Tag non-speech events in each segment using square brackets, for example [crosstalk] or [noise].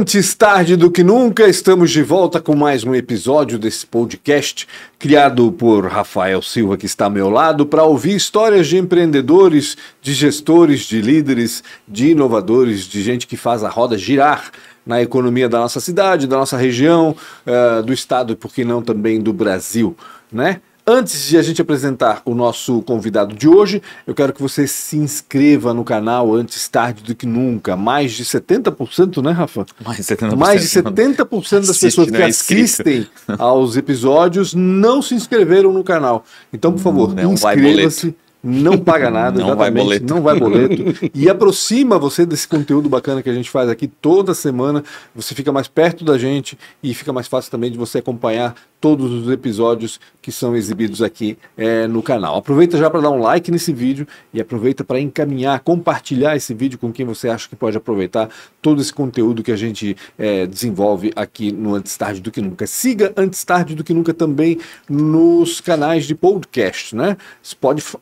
Antes tarde do que nunca, estamos de volta com mais um episódio desse podcast, criado por Rafael Silva, que está ao meu lado, para ouvir histórias de empreendedores, de gestores, de líderes, de inovadores, de gente que faz a roda girar na economia da nossa cidade, da nossa região, eh, do estado e, por que não, também do Brasil, né? Antes de a gente apresentar o nosso convidado de hoje, eu quero que você se inscreva no canal antes tarde do que nunca. Mais de 70%, né, Rafa? Mais de 70%. Mais de 70% das assiste, pessoas né? que é assistem [laughs] aos episódios não se inscreveram no canal. Então, por favor, inscreva-se não paga nada, [laughs] não vai boleto. não vai boleto. E aproxima você desse conteúdo bacana que a gente faz aqui toda semana. Você fica mais perto da gente e fica mais fácil também de você acompanhar todos os episódios que são exibidos aqui é, no canal. Aproveita já para dar um like nesse vídeo e aproveita para encaminhar, compartilhar esse vídeo com quem você acha que pode aproveitar todo esse conteúdo que a gente é, desenvolve aqui no Antes Tarde do Que Nunca. Siga Antes Tarde do Que Nunca também nos canais de podcast, né?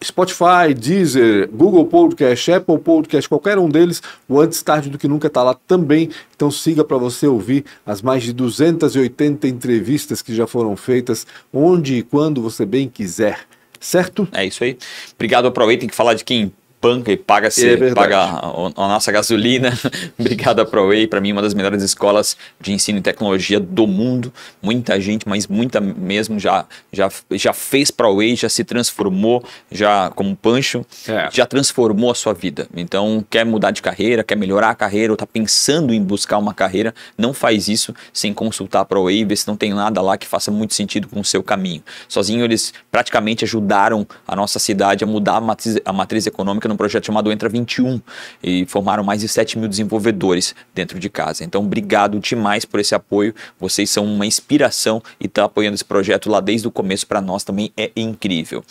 Spotify, Deezer, Google Podcast, Apple Podcast, qualquer um deles, o Antes Tarde do Que Nunca está lá também. Então siga para você ouvir as mais de 280 entrevistas que já foram foram feitas, onde e quando você bem quiser, certo? É isso aí. Obrigado, aproveitem que falar de quem panca e paga, -se, é paga a, a, nossa gasolina. [laughs] Obrigado a ProWay, para mim uma das melhores escolas de ensino e tecnologia do mundo. Muita gente, mas muita mesmo já já, já fez ProWay, já se transformou, já como Pancho, é. já transformou a sua vida. Então, quer mudar de carreira, quer melhorar a carreira, ou tá pensando em buscar uma carreira, não faz isso sem consultar a ProWay, ver se não tem nada lá que faça muito sentido com o seu caminho. Sozinho eles praticamente ajudaram a nossa cidade a mudar a matriz, a matriz econômica num projeto chamado Entra 21 e formaram mais de 7 mil desenvolvedores dentro de casa. Então, obrigado demais por esse apoio. Vocês são uma inspiração e estar tá apoiando esse projeto lá desde o começo para nós também é incrível.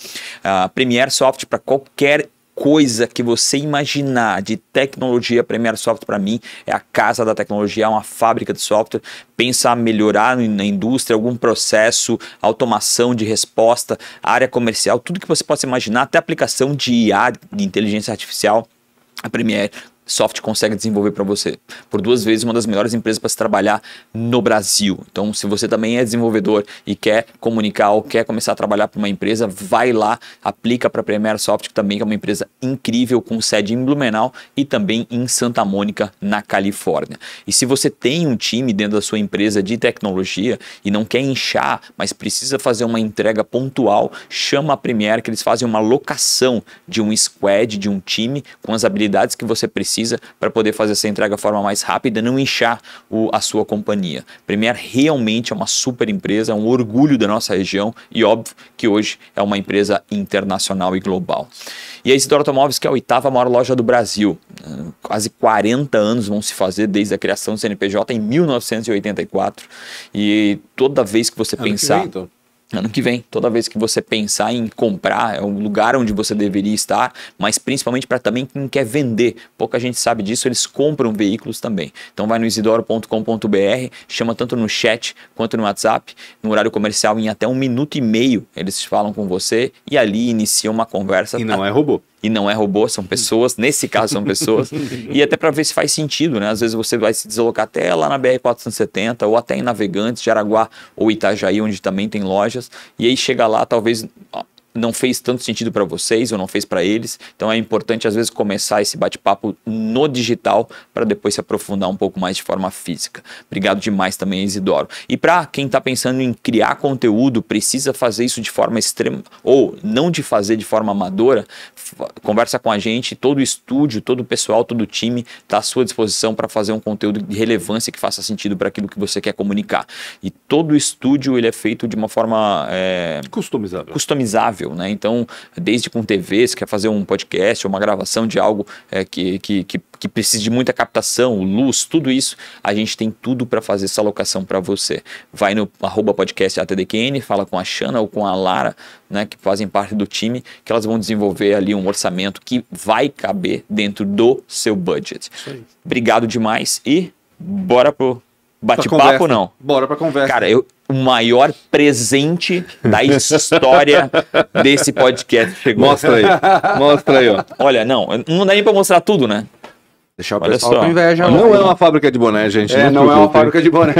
A ah, Premiere Soft para qualquer coisa que você imaginar de tecnologia, Premiere Software para mim é a casa da tecnologia, é uma fábrica de software. Pensar melhorar na indústria, algum processo, automação de resposta, área comercial, tudo que você possa imaginar, até aplicação de IA, de inteligência artificial. A Premiere Soft consegue desenvolver para você. Por duas vezes, uma das melhores empresas para se trabalhar no Brasil. Então, se você também é desenvolvedor e quer comunicar ou quer começar a trabalhar para uma empresa, vai lá, aplica para a Premier Soft, que também é uma empresa incrível, com sede em Blumenau e também em Santa Mônica, na Califórnia. E se você tem um time dentro da sua empresa de tecnologia e não quer inchar, mas precisa fazer uma entrega pontual, chama a Premier, que eles fazem uma locação de um squad, de um time, com as habilidades que você precisa precisa para poder fazer essa entrega de forma mais rápida, não inchar o, a sua companhia. Premier realmente é uma super empresa, é um orgulho da nossa região e óbvio que hoje é uma empresa internacional e global. E a Isidoro Automóveis, que é a oitava maior loja do Brasil, ah, quase 40 anos vão se fazer desde a criação do CNPJ em 1984 e toda vez que você ano pensar... Que vem, então ano que vem. Toda vez que você pensar em comprar, é um lugar onde você deveria estar, mas principalmente para também quem quer vender. Pouca gente sabe disso, eles compram veículos também. Então vai no isidoro.com.br, chama tanto no chat quanto no WhatsApp, no horário comercial em até um minuto e meio eles falam com você e ali inicia uma conversa. E não é robô e não é robô, são hum. pessoas, nesse caso são pessoas, [laughs] e até para ver se faz sentido, né? Às vezes você vai se deslocar até lá na BR-470 ou até em Navegantes, Jaraguá ou Itajaí, onde também tem lojas, e aí chega lá, talvez não fez tanto sentido para vocês ou não fez para eles. Então é importante às vezes começar esse bate-papo no digital para depois se aprofundar um pouco mais de forma física. Obrigado demais também, Isidoro. E para quem está pensando em criar conteúdo, precisa fazer isso de forma extrema ou não de fazer de forma amadora, conversa com a gente, todo o estúdio, todo o pessoal, todo o time está à sua disposição para fazer um conteúdo de relevância que faça sentido para aquilo que você quer comunicar. E todo o estúdio ele é feito de uma forma é... customizável. customizável possível, né? Então, desde com TV, se quer fazer um podcast ou uma gravação de algo é, que, que, que, que precise de muita captação, luz, tudo isso, a gente tem tudo para fazer essa locação para você. Vai no arroba podcast ATDQN, fala com a Xana ou com a Lara, né, que fazem parte do time, que elas vão desenvolver ali um orçamento que vai caber dentro do seu budget. Obrigado demais e bora pro Bate-papo, não. Bora pra conversa. Cara, eu, o maior presente da [laughs] história desse podcast chegou. Mostra aí. Mostra aí, ó. Olha, não, não dá nem pra mostrar tudo, né? Deixar o Olha pessoal só. com inveja. Não, é uma fábrica de boné, gente. É, não, não é uma fábrica de boné.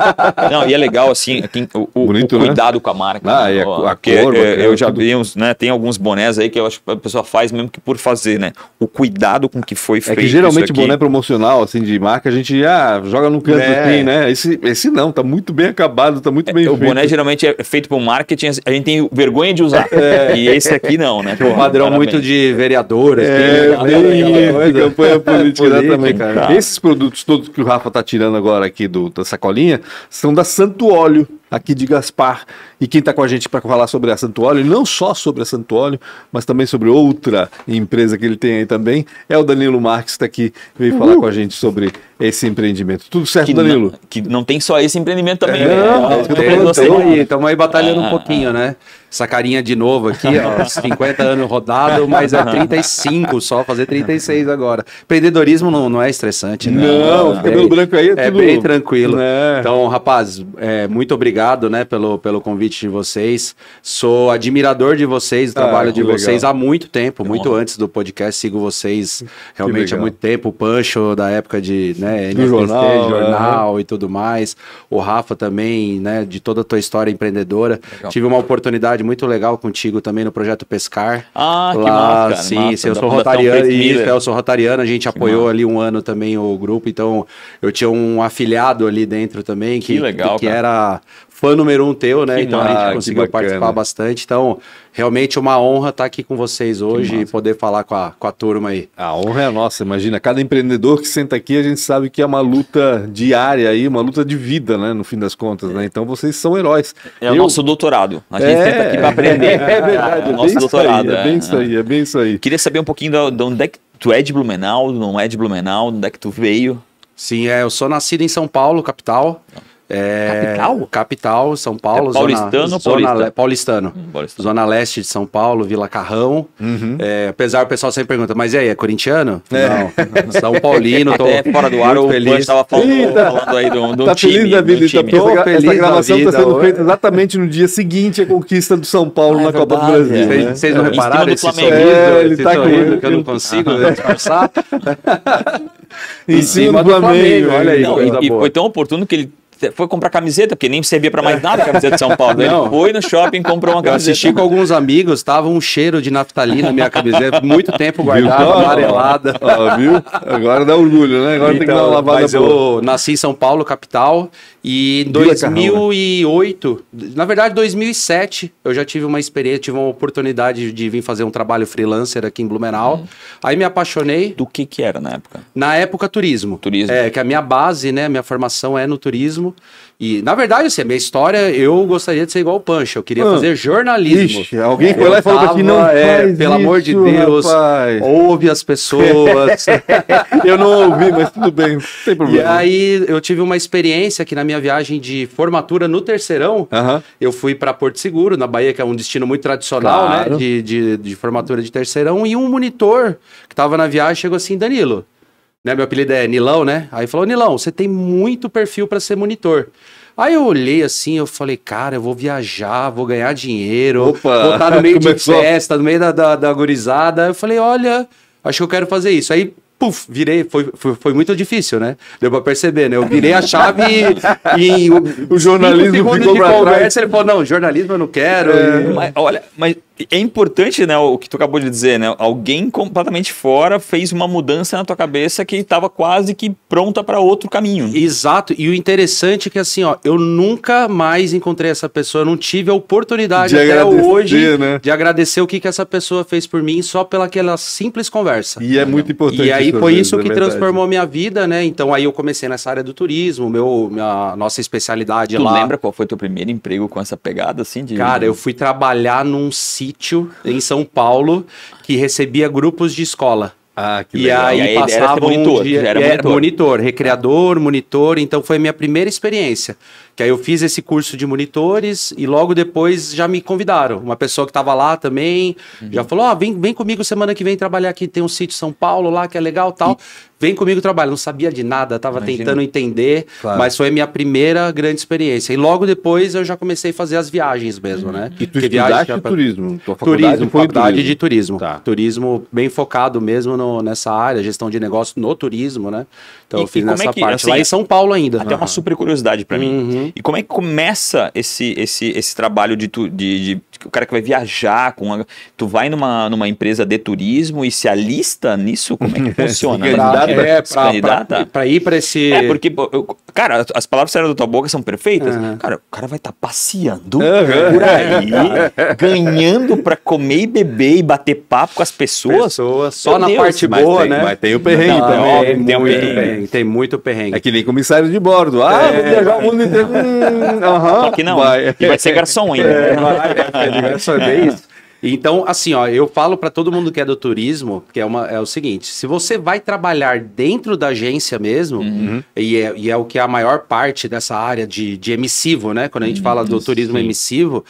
[laughs] não, e é legal, assim, o, o, Bonito, o né? cuidado né? com a marca. Ah, né? É, a, a é, cor, é, eu já tudo. vi uns, né? Tem alguns bonés aí que eu acho que a pessoa faz mesmo que por fazer, né? O cuidado com que foi feito. É que geralmente boné promocional, assim, de marca, a gente ah, joga no canto é. assim, né? Esse, esse não, tá muito bem acabado, tá muito é, bem o feito. O boné geralmente é feito por marketing, a gente tem vergonha de usar. [laughs] É. E esse aqui não, né? Tem um padrão muito de vereadores assim, é, Bem, né? campanha política. [laughs] também, cara. Esses produtos todos que o Rafa tá tirando agora aqui do, da sacolinha são da Santo Óleo aqui de Gaspar e quem está com a gente para falar sobre a Santuóleo, não só sobre a Santuóleo, mas também sobre outra empresa que ele tem aí também, é o Danilo Marques que está aqui, veio falar com a gente sobre esse empreendimento. Tudo certo, que Danilo? Não, que não tem só esse empreendimento também. É, né? é, é, estamos é, aí, aí batalhando ah, um pouquinho, ah. né? Essa carinha de novo aqui, ó, 50 [laughs] anos rodado, mas é 35 só, fazer 36 agora. Empreendedorismo não, não é estressante, né? Não, cabelo é branco aí é, é tudo... bem tranquilo. Né? Então, rapaz, é, muito obrigado obrigado, né, pelo, pelo convite de vocês. Sou admirador de vocês, do ah, trabalho de legal. vocês há muito tempo, muito Nossa. antes do podcast. Sigo vocês realmente há muito tempo. O Pancho, da época de né, NFT, jornal, jornal é. e tudo mais. O Rafa também, né, de toda a tua história empreendedora. Legal. Tive uma oportunidade muito legal contigo também no projeto Pescar. Ah, lá, que massa, cara, Sim, massa, eu sou rotariano. Isso, né? eu sou rotariano. A gente que apoiou massa. ali um ano também o grupo. Então, eu tinha um afiliado ali dentro também que, que, legal, que era fã número um teu, né? Que então massa, a gente conseguiu participar bastante. Então, realmente é uma honra estar tá aqui com vocês hoje e poder falar com a, com a turma aí. A honra é nossa, imagina. Cada empreendedor que senta aqui, a gente sabe que é uma luta diária aí, uma luta de vida, né? No fim das contas, né? Então vocês são heróis. É Eu... o nosso doutorado. A gente é... aqui para aprender. [laughs] É, verdade, é, é nosso doutorado. Aí, é. é bem é. isso aí, é bem isso aí. Queria saber um pouquinho de onde é que tu é de Blumenau, não é de Blumenau, onde é que tu veio? Sim, é, eu sou nascido em São Paulo, capital. Não. É, capital? Capital, São Paulo. É paulistano zona, ou paulista? zona, paulistano? Hum, paulistano. Zona leste de São Paulo, Vila Carrão. Uhum. É, apesar o pessoal sempre pergunta, mas e aí, é corintiano? É. Não. [laughs] São Paulino, tô Até fora do ar, o feliz. estava falando, tá. falando, aí do, do tá time. Feliz da vida, time. Tá, tá essa, feliz essa gravação está sendo feita exatamente no dia seguinte à conquista do São Paulo ah, na Copa do Brasil. É. Né? Vocês não repararam esse sorriso? ele esse tá sorriso que eu não consigo disfarçar. [laughs] em, cima do Flamengo, olha aí. e foi tão oportuno que ele foi comprar camiseta, porque nem servia para mais é. nada a camiseta de São Paulo. Não. Ele foi no shopping comprou uma camiseta. Eu assisti com alguns amigos, tava um cheiro de naftalina na minha camiseta, muito tempo guardada, ah, amarelada. Ah, viu? Agora dá orgulho, né? Agora então, tem que dar então, uma lavada mas boa. Eu nasci em São Paulo, capital, e em 2008, na verdade 2007, eu já tive uma experiência, tive uma oportunidade de vir fazer um trabalho freelancer aqui em Blumenau. Hum. Aí me apaixonei. Do que que era na época? Na época turismo. Turismo. É, que a minha base, né, minha formação é no turismo. E, na verdade, assim, a minha história, eu gostaria de ser igual o Pancho. Eu queria ah, fazer jornalismo. Ixi, alguém é, foi lá e falou tava, que não é, Pelo isso, amor de Deus, rapaz. ouve as pessoas. [laughs] eu não ouvi, mas tudo bem, sem problema. E aí, eu tive uma experiência que na minha viagem de formatura no terceirão, uh -huh. eu fui para Porto Seguro, na Bahia, que é um destino muito tradicional, né, claro. né? De, de, de formatura de terceirão. E um monitor que estava na viagem chegou assim, Danilo né? Meu apelido é Nilão, né? Aí falou: Nilão, você tem muito perfil para ser monitor. Aí eu olhei assim, eu falei, cara, eu vou viajar, vou ganhar dinheiro, Opa, vou estar tá no meio [laughs] começou. de festa, no meio da, da, da gurizada. Eu falei, olha, acho que eu quero fazer isso. Aí puf, virei, foi, foi, foi, muito difícil, né? Deu pra perceber, né? Eu virei a chave [laughs] e, e o, o jornalismo ficou pra conversa, trás. ele falou, não, jornalismo eu não quero. É. E... Mas, olha, mas é importante, né, o que tu acabou de dizer, né? Alguém completamente fora fez uma mudança na tua cabeça que estava quase que pronta para outro caminho. Exato. E o interessante é que assim, ó, eu nunca mais encontrei essa pessoa, eu não tive a oportunidade de até hoje né? de agradecer o que, que essa pessoa fez por mim só pela aquela simples conversa. E é muito importante. E aí foi isso é que transformou a minha vida, né? Então aí eu comecei nessa área do turismo, meu, minha nossa especialidade tu lá. Tu lembra qual foi teu primeiro emprego com essa pegada assim de Cara, eu fui trabalhar num sítio sítio em São Paulo que recebia grupos de escola. Ah, e, aí, e aí monitor, um dia, era, monitor, recreador, monitor. Então foi a minha primeira experiência. Que aí eu fiz esse curso de monitores e logo depois já me convidaram. Uma pessoa que estava lá também uhum. já falou: vem, vem comigo semana que vem trabalhar aqui. Tem um sítio em São Paulo lá que é legal tal. E... Vem comigo trabalhar. Não sabia de nada, estava tentando entender, claro. mas foi minha primeira grande experiência. E logo depois eu já comecei a fazer as viagens mesmo, uhum. né? E tu viagem já... É turismo? Tua faculdade turismo, foi faculdade turismo. de turismo. Tá. Turismo bem focado mesmo no, nessa área, gestão de negócio no turismo, né? Então e, eu fiz nessa é que, parte assim, lá em São Paulo ainda. Até uhum. uma super curiosidade para mim. Uhum. E como é que começa esse, esse, esse trabalho de, tu, de, de o cara que vai viajar com tu vai numa, numa empresa de turismo e se alista nisso como é que [laughs] funciona é, para ir para esse é porque cara as palavras saíram da tua boca são perfeitas uhum. cara o cara vai estar tá passeando uhum. por aí ganhando para comer e beber e bater papo com as pessoas Pessoa, só Meu na Deus, parte boa tem, né mas tem o perrengue Não, também tem, tem, muito perrengue. perrengue. tem muito perrengue é que nem comissário de bordo ah é. vou viajar o mundo inteiro hum, uh -huh. só que não vai. E vai ser garçom ainda. É, vai, ligado? Só é isso. Então, assim, ó, eu falo para todo mundo que é do turismo, que é, uma, é o seguinte: se você vai trabalhar dentro da agência mesmo, uhum. e, é, e é o que é a maior parte dessa área de, de emissivo, né? Quando a gente uhum, fala do uhum. turismo sim. emissivo,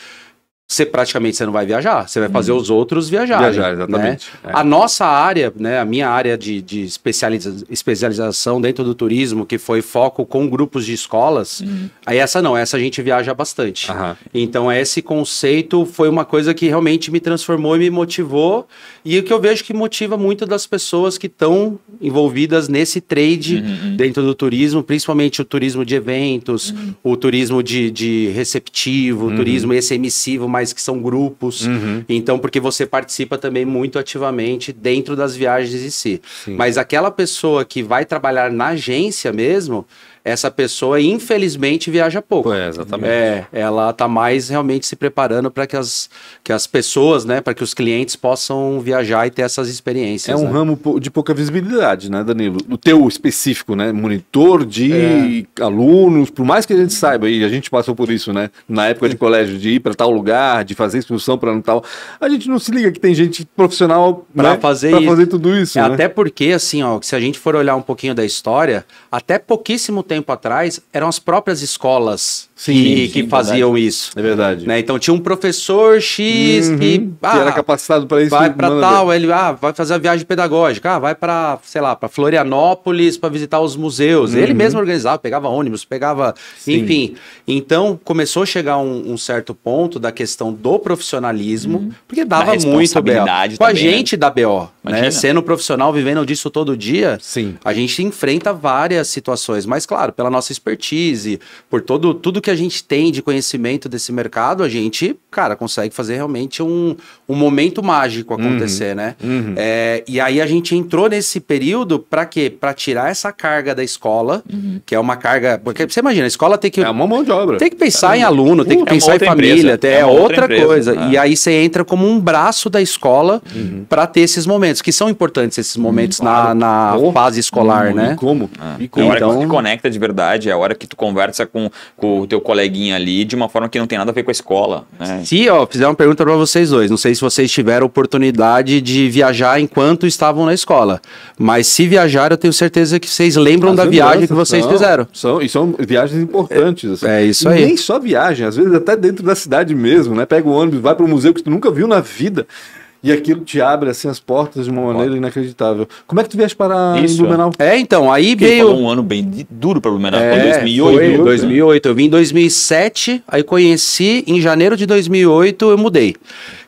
você praticamente você não vai viajar, você vai fazer uhum. os outros viajarem. Viajar, né? exatamente. Né? É. A nossa área, né, a minha área de, de especializa especialização dentro do turismo, que foi foco com grupos de escolas, uhum. aí essa não, essa a gente viaja bastante. Aham. Então esse conceito foi uma coisa que realmente me transformou e me motivou, e o que eu vejo que motiva muito das pessoas que estão envolvidas nesse trade uhum. uhum. dentro do turismo, principalmente o turismo de eventos, uhum. o turismo de, de receptivo, uhum. turismo esse emissivo mais mais, que são grupos. Uhum. Então, porque você participa também muito ativamente dentro das viagens em si. Sim. Mas aquela pessoa que vai trabalhar na agência mesmo, essa pessoa infelizmente viaja pouco. É, exatamente. É, ela está mais realmente se preparando para que as, que as pessoas, né, para que os clientes possam viajar e ter essas experiências. É um né? ramo de pouca visibilidade, né, Danilo? O teu específico, né, monitor de é. alunos, por mais que a gente saiba e a gente passou por isso, né, na época de colégio de ir para tal lugar, de fazer instrução para tal, a gente não se liga que tem gente profissional para né, fazer, fazer tudo isso. É, né? Até porque assim, ó, se a gente for olhar um pouquinho da história, até pouquíssimo tempo tempo atrás eram as próprias escolas Sim, que, sim, que faziam verdade. isso. É verdade. Né? Então tinha um professor X uhum, que, ah, que era capacitado para isso. Vai para tal, ele ah, vai fazer a viagem pedagógica, ah, vai para, sei lá, para Florianópolis para visitar os museus. Uhum. Ele mesmo organizava, pegava ônibus, pegava, sim. enfim. Então começou a chegar um, um, certo ponto da questão do profissionalismo, uhum. porque dava muito BO. Também, Com a né? gente né? da BO, né? sendo profissional, vivendo disso todo dia, sim. a gente enfrenta várias situações, mas claro, pela nossa expertise, por todo tudo que a gente tem de conhecimento desse mercado, a gente, cara, consegue fazer realmente um, um momento mágico acontecer, uhum, né? Uhum. É, e aí a gente entrou nesse período para quê? Para tirar essa carga da escola, uhum. que é uma carga. Porque você imagina, a escola tem que. É uma mão de obra. Tem que pensar é em aluno, tem que pensar em família, é, é outra, empresa, coisa. É. E aí você entra como um braço da escola uhum. para ter esses momentos, que são importantes esses uhum. momentos na, na fase escolar, uhum. né? E como? Ah. E como? É a hora então... que você conecta de verdade, é a hora que tu conversa com, com o teu coleguinha ali de uma forma que não tem nada a ver com a escola. Né? Se, ó, fizer uma pergunta para vocês dois, não sei se vocês tiveram oportunidade de viajar enquanto estavam na escola, mas se viajaram, eu tenho certeza que vocês lembram As da viagem que vocês são, fizeram. São, e são viagens importantes. Assim. É, é, isso aí. nem só viagem, às vezes até dentro da cidade mesmo, né? Pega o ônibus, vai para um museu que tu nunca viu na vida. E aquilo te abre assim as portas de uma maneira Bom. inacreditável. Como é que tu vieste para Isso. É. Blumenau? É, então, aí Porque veio... um ano bem duro para Blumenau, é, foi 2008. Foi 2008, né? eu vim em 2007, aí conheci, em janeiro de 2008 eu mudei.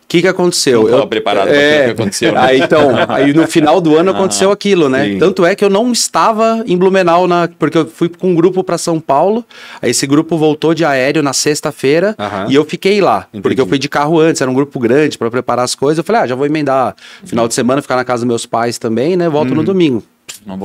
O que, que aconteceu? Não eu preparado é... para o que aconteceu. Né? Aí, então, [laughs] aí no final do ano ah, aconteceu aquilo, né? Sim. Tanto é que eu não estava em Blumenau, na... porque eu fui com um grupo para São Paulo. Aí esse grupo voltou de aéreo na sexta-feira uh -huh. e eu fiquei lá, Entendi. porque eu fui de carro antes. Era um grupo grande para preparar as coisas. Eu falei, ah, já vou emendar final de semana, ficar na casa dos meus pais também, né? Volto hum. no uhum. domingo.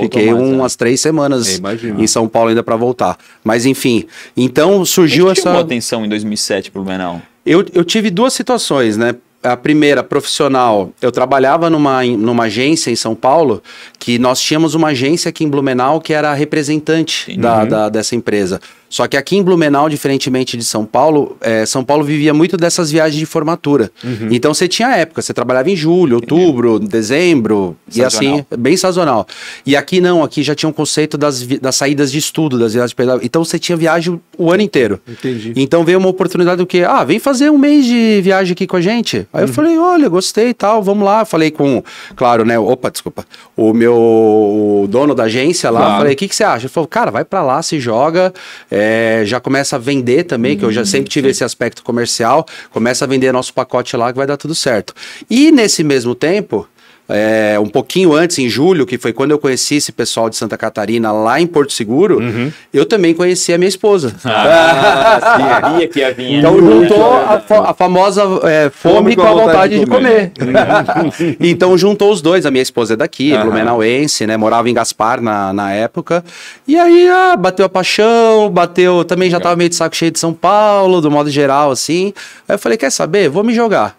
Fiquei mais, é. umas é. três semanas é, em São Paulo ainda para voltar. Mas enfim, então surgiu que essa. chamou atenção em 2007 para o Blumenau? Eu, eu tive duas situações, né? a primeira profissional, eu trabalhava numa, numa agência em São Paulo, que nós tínhamos uma agência aqui em Blumenau que era representante da, uhum. da, dessa empresa. Só que aqui em Blumenau, diferentemente de São Paulo, é, São Paulo vivia muito dessas viagens de formatura. Uhum. Então você tinha época, você trabalhava em julho, outubro, Entendi. dezembro, sazonal. e assim, é bem sazonal. E aqui não, aqui já tinha um conceito das, das saídas de estudo, das viagens pedagógicas. Então você tinha viagem o ano inteiro. Entendi. Então veio uma oportunidade do que, ah, vem fazer um mês de viagem aqui com a gente. Aí uhum. eu falei, olha, gostei e tal, vamos lá. Falei com, claro, né, opa, desculpa, o meu dono da agência lá, claro. falei, o que, que você acha? Ele falou, cara, vai para lá, se joga. É, é, já começa a vender também, que eu já sempre tive hum, esse aspecto comercial. Começa a vender nosso pacote lá que vai dar tudo certo. E nesse mesmo tempo, é, um pouquinho antes, em julho, que foi quando eu conheci esse pessoal de Santa Catarina lá em Porto Seguro, uhum. eu também conheci a minha esposa. [laughs] Ah, sabia que ia vir. Então né? juntou a, fa uhum. a famosa é, fome, fome, com a vontade, vontade de comer. comer. [laughs] então juntou os dois. A minha esposa é daqui, uhum. blumenauense, né? Morava em Gaspar na, na época. E aí ah, bateu a paixão, bateu. Também já estava meio de saco cheio de São Paulo, do modo geral, assim. Aí eu falei: quer saber? Vou me jogar.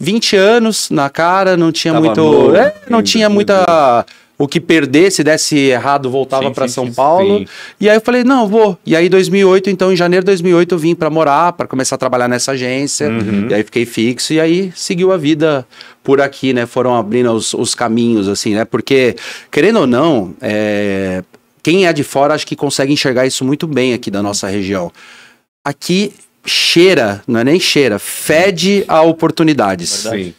20 anos na cara, não tinha Tava muito. Novo, é, não tinha muita. O que perder, se desse errado, voltava para São sim, Paulo. Sim. E aí eu falei, não, vou. E aí, 2008, então, em janeiro de 2008, eu vim para morar, para começar a trabalhar nessa agência. Uhum. E aí fiquei fixo. E aí seguiu a vida por aqui, né? Foram abrindo os, os caminhos, assim, né? Porque, querendo ou não, é... quem é de fora acho que consegue enxergar isso muito bem aqui da nossa região. Aqui cheira, não é nem cheira, fede a oportunidades. Sim,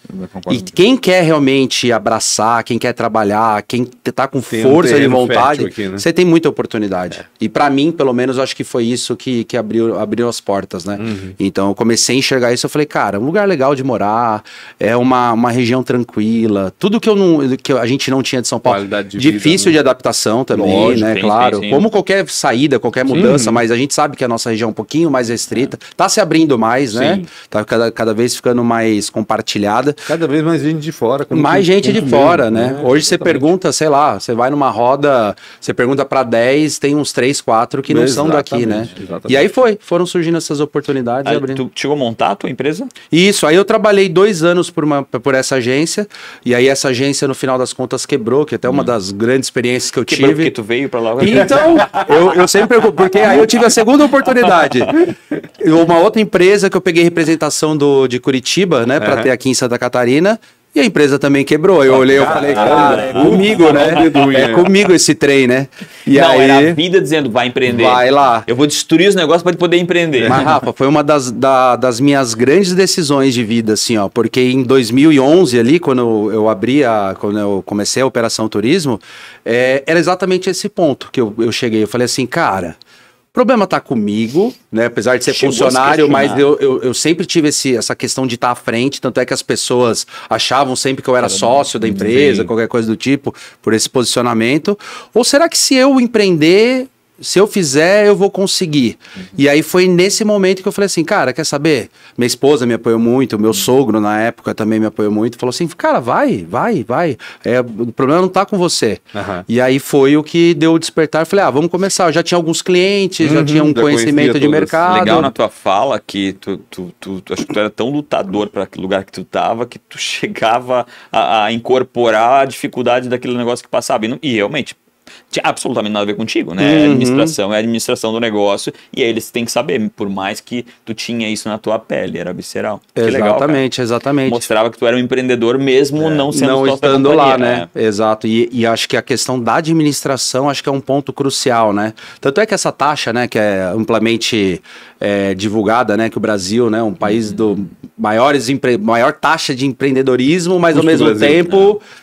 e quem quer realmente abraçar, quem quer trabalhar, quem tá com tem força um vontade, aqui, né? você tem muita oportunidade. É. E para mim, pelo menos, acho que foi isso que, que abriu, abriu as portas, né? Uhum. Então eu comecei a enxergar isso, eu falei, cara, um lugar legal de morar, é uma, uma região tranquila, tudo que eu não que a gente não tinha de São Paulo. Qualidade de Difícil vida, né? de adaptação também, Lógico, né? Tem, claro. Tem, Como qualquer saída, qualquer mudança, Sim. mas a gente sabe que a nossa região é um pouquinho mais restrita. É tá se abrindo mais, né? Sim. né? Tá cada, cada vez ficando mais compartilhada. Cada vez mais gente de fora. Mais gente de mesmo, fora, né? né? É, Hoje Exatamente. você pergunta, sei lá, você vai numa roda, você pergunta para 10, tem uns 3, 4 que não são daqui, né? Exatamente. E aí foi, foram surgindo essas oportunidades. Aí, abrindo. Tu chegou a montar a tua empresa? Isso, aí eu trabalhei dois anos por, uma, por essa agência, e aí essa agência no final das contas quebrou, que é até uma hum. das grandes experiências que eu quebrou tive. porque tu veio para lá. Né? Então, eu, eu sempre, porque aí eu tive a segunda oportunidade. Eu [laughs] uma outra empresa que eu peguei representação do, de Curitiba, né, para ter aqui em Santa Catarina. E a empresa também quebrou. Eu ah, olhei, eu falei, cara, é, é comigo, né? É comigo esse trem, né? E Não, aí, era a vida dizendo, vai empreender. Vai lá. Eu vou destruir os negócios para poder empreender. Mas, Rafa, foi uma das, da, das minhas grandes decisões de vida, assim, ó. Porque em 2011 ali, quando eu abri, a, quando eu comecei a Operação Turismo, é, era exatamente esse ponto que eu, eu cheguei. Eu falei assim, cara... O problema tá comigo, né? Apesar de ser Chegou funcionário, se mas eu, eu, eu, sempre tive esse, essa questão de estar tá à frente, tanto é que as pessoas achavam sempre que eu era Caramba, sócio da uhum. empresa, bem. qualquer coisa do tipo, por esse posicionamento. Ou será que se eu empreender, se eu fizer, eu vou conseguir. Uhum. E aí foi nesse momento que eu falei assim, cara, quer saber? Minha esposa me apoiou muito, meu sogro na época também me apoiou muito, falou assim, cara, vai, vai, vai. É, o problema não tá com você. Uhum. E aí foi o que deu o despertar. Eu falei, ah, vamos começar. Eu já tinha alguns clientes, uhum, já tinha um já conhecimento de mercado. Legal na tua fala que tu, tu, tu, tu acho que tu era tão lutador para aquele lugar que tu tava que tu [laughs] chegava a, a incorporar a dificuldade daquele negócio que passava. E, não, e realmente, tinha absolutamente nada a ver contigo, né? É uhum. administração, é administração do negócio, e aí eles têm que saber, por mais que tu tinha isso na tua pele, era visceral. Que exatamente, legal, exatamente. Mostrava que tu era um empreendedor mesmo é, não sendo Não estando lá, né? né? Exato, e, e, acho que a questão da administração acho que é um ponto crucial, né? Tanto é que essa taxa, né, que é amplamente é, divulgada, né, que o Brasil, né, um país uhum. do maiores maior taxa de empreendedorismo, mas Custo ao mesmo Brasil, tempo... Né?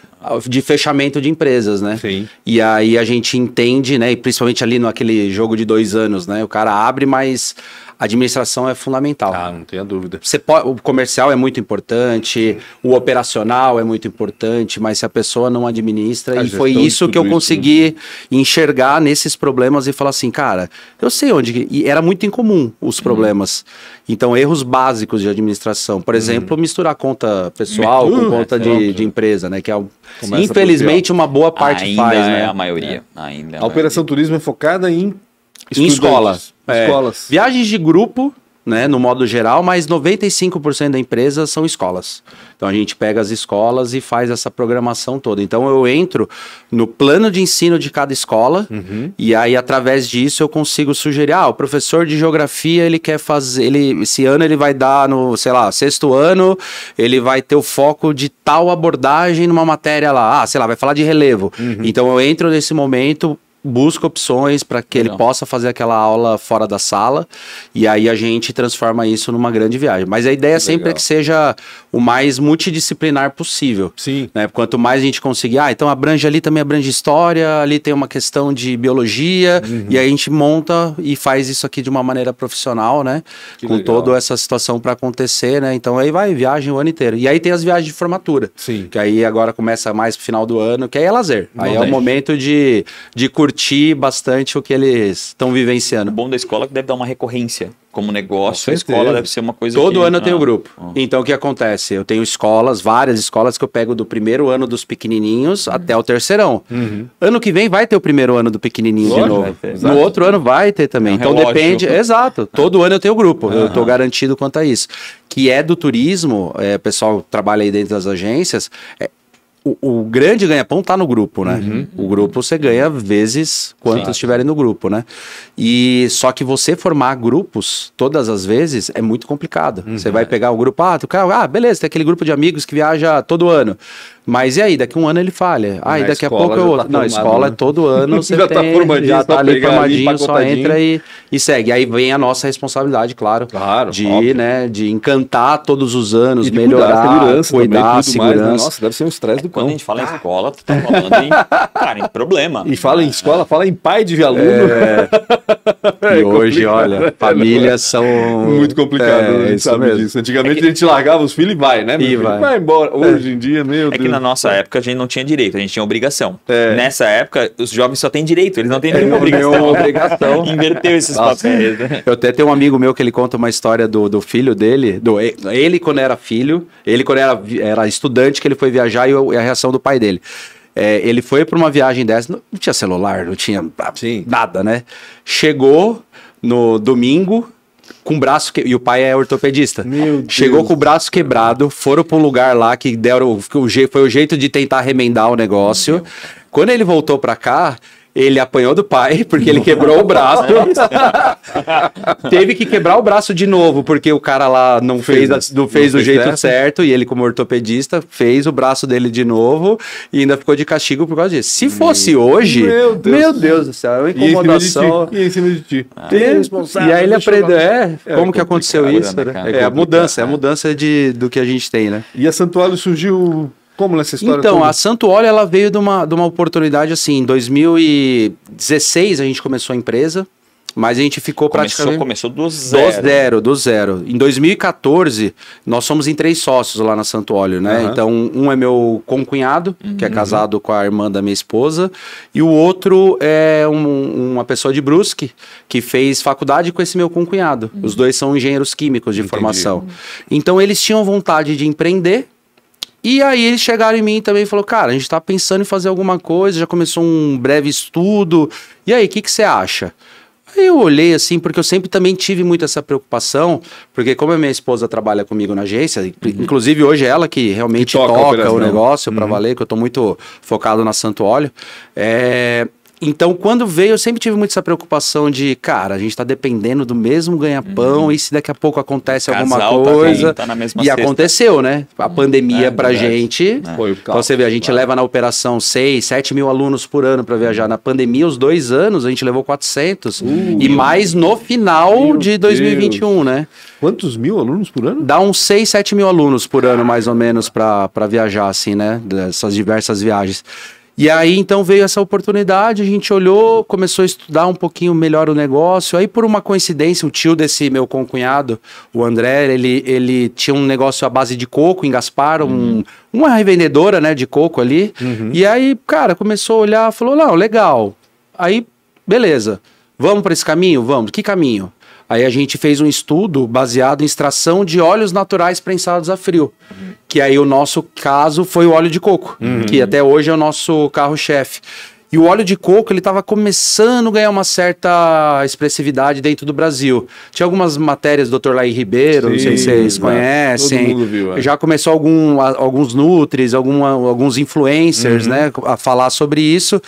de fechamento de empresas, né? Sim. E aí a gente entende, né? E principalmente ali no aquele jogo de dois anos, né? O cara abre, mas a administração é fundamental. Ah, não tenha dúvida. Você pode, o comercial é muito importante, o operacional é muito importante, mas se a pessoa não administra, a e foi isso que eu consegui né? enxergar nesses problemas e falar assim, cara, eu sei onde. E era muito incomum os uhum. problemas. Então, erros básicos de administração. Por uhum. exemplo, misturar conta pessoal uhum. com é, conta é de, de, empresa, né? Que é, Começa infelizmente, uma boa parte Ainda faz. É né? a maioria. É. Ainda é a, a maioria. operação turismo é focada em em escola. É, escolas. Viagens de grupo, né, no modo geral, mas 95% da empresa são escolas. Então a gente pega as escolas e faz essa programação toda. Então eu entro no plano de ensino de cada escola uhum. e aí através disso eu consigo sugerir, ah, o professor de geografia, ele quer fazer, ele esse ano ele vai dar no, sei lá, sexto ano, ele vai ter o foco de tal abordagem numa matéria lá, ah, sei lá, vai falar de relevo. Uhum. Então eu entro nesse momento busca opções para que Legal. ele possa fazer aquela aula fora da sala e aí a gente transforma isso numa grande viagem. Mas a ideia Legal. sempre é que seja o mais multidisciplinar possível. Sim. Né? Quanto mais a gente conseguir, ah, então abrange ali também abrange história, ali tem uma questão de biologia uhum. e aí a gente monta e faz isso aqui de uma maneira profissional, né? Que Com legal. toda essa situação para acontecer, né? Então aí vai viagem o ano inteiro. E aí tem as viagens de formatura. Sim. Que aí agora começa mais pro final do ano, que aí é lazer. Não aí é o momento de de curtir curtir bastante o que eles estão vivenciando. O bom da escola é que deve dar uma recorrência como negócio. A escola deve ser uma coisa. Todo que, ano eu tenho ah, grupo. Ah. Então o que acontece? Eu tenho escolas, várias escolas que eu pego do primeiro ano dos pequenininhos uhum. até o terceirão. Uhum. Ano que vem vai ter o primeiro ano do pequenininho Lógico, de novo. No outro ano vai ter também. É um então relógio. depende. Exato. Todo ano eu tenho grupo. Uhum. Eu estou garantido quanto a isso. Que é do turismo, é, pessoal trabalha aí dentro das agências. É, o, o grande ganha-pão tá no grupo, né? Uhum. O grupo você ganha vezes quantos estiverem no grupo, né? E só que você formar grupos todas as vezes é muito complicado. Uhum. Você vai pegar o grupo, ah, tu, ah, beleza, tem aquele grupo de amigos que viaja todo ano. Mas e aí, daqui um ano ele falha. Aí ah, daqui a pouco é tá outro. Tá não, a escola é todo ano [laughs] você já tá formadinho, já tá, tá ali formadinho, só entra e, e segue. Aí vem a nossa responsabilidade, claro, claro de, ir né, de encantar todos os anos, e melhorar, cuidar, segurança, cuidar também, segurança. Mais, né? Nossa, deve ser um estresse é, do pão. Quando a gente fala em escola, tu tá falando em, cara, em problema. E fala em escola, fala em pai de aluno. É. [laughs] é e hoje, olha, famílias são [laughs] muito complicado, é, a gente sabe mesmo. disso. É Antigamente a gente largava os filhos e vai, né? E vai. vai embora. É. Hoje em dia, meu Deus na nossa é. época a gente não tinha direito, a gente tinha obrigação. É. Nessa época, os jovens só têm direito, eles não têm é, nenhuma obrigação. obrigação. [laughs] Inverteu esses nossa. papéis. Né? Eu até tenho um amigo meu que ele conta uma história do, do filho dele, do, ele quando era filho, ele quando era, era estudante, que ele foi viajar e, eu, e a reação do pai dele. É, ele foi para uma viagem dessa, não, não tinha celular, não tinha Sim. nada, né? Chegou no domingo, com o braço que... e o pai é ortopedista. Meu Chegou com o braço quebrado, foram para um lugar lá que deram o, foi o jeito de tentar remendar o negócio. Quando ele voltou para cá, ele apanhou do pai, [laughs] porque ele quebrou o braço. [laughs] Teve que quebrar o braço de novo, porque o cara lá não fez, fez não fez não do jeito certo. certo. E ele, como ortopedista, fez o braço dele de novo e ainda ficou de castigo por causa disso. Se fosse meu hoje, meu Deus, meu Deus do céu, é uma incomodação. E em cima de ti. E, aí, Ah, e aí ele aprendeu. é, como é que aconteceu né, isso? Né, é, é a é mudança, é a é. mudança de, do que a gente tem, né? E a Santuário surgiu como nessa história? Então, toda? a Santo Óleo ela veio de uma, de uma oportunidade assim. Em 2016 a gente começou a empresa, mas a gente ficou começou, praticamente. Começou do zero. Do né? zero, do zero. Em 2014, nós somos em três sócios lá na Santo Óleo, né? Uhum. Então, um é meu concunhado, uhum. que é uhum. casado com a irmã da minha esposa, e o outro é um, uma pessoa de Brusque, que fez faculdade com esse meu concunhado. Uhum. Os dois são engenheiros químicos de Entendi. formação. Então, eles tinham vontade de empreender e aí eles chegaram em mim também e falou, cara, a gente tá pensando em fazer alguma coisa, já começou um breve estudo. E aí, o que, que você acha? Aí eu olhei assim, porque eu sempre também tive muito essa preocupação, porque como a minha esposa trabalha comigo na agência, uhum. inclusive hoje é ela que realmente que toca, toca o negócio uhum. para valer, que eu tô muito focado na Santo Óleo, é, então, quando veio, eu sempre tive muito essa preocupação de, cara, a gente tá dependendo do mesmo ganha-pão uhum. e se daqui a pouco acontece alguma tá coisa. Tá e cesta. aconteceu, né? A uhum. pandemia é, pra verdade. gente. É. Foi o então, você vê, a gente claro. leva na operação 6, 7 mil alunos por ano para viajar. Uhum. Na pandemia, os dois anos, a gente levou 400. Uh, e mais no final Meu de 2021, né? Quantos mil alunos por ano? Dá uns 6, 7 mil alunos por ano, mais ou menos, para viajar, assim, né? Dessas diversas viagens. E aí então veio essa oportunidade, a gente olhou, começou a estudar um pouquinho melhor o negócio. Aí por uma coincidência, o tio desse meu concunhado, o André, ele, ele tinha um negócio à base de coco em Gaspar, uhum. um, uma revendedora, né, de coco ali. Uhum. E aí, cara, começou a olhar, falou: "Não, legal". Aí, beleza. Vamos para esse caminho? Vamos. Que caminho? Aí a gente fez um estudo baseado em extração de óleos naturais prensados a frio. Uhum. Que aí o nosso caso foi o óleo de coco, uhum. que até hoje é o nosso carro-chefe. E o óleo de coco ele estava começando a ganhar uma certa expressividade dentro do Brasil. Tinha algumas matérias do Dr. Laí Ribeiro, Sim, não sei se vocês tá. conhecem. Viu, é. Já começou algum, alguns nutris, alguns influencers, uhum. né, a falar sobre isso.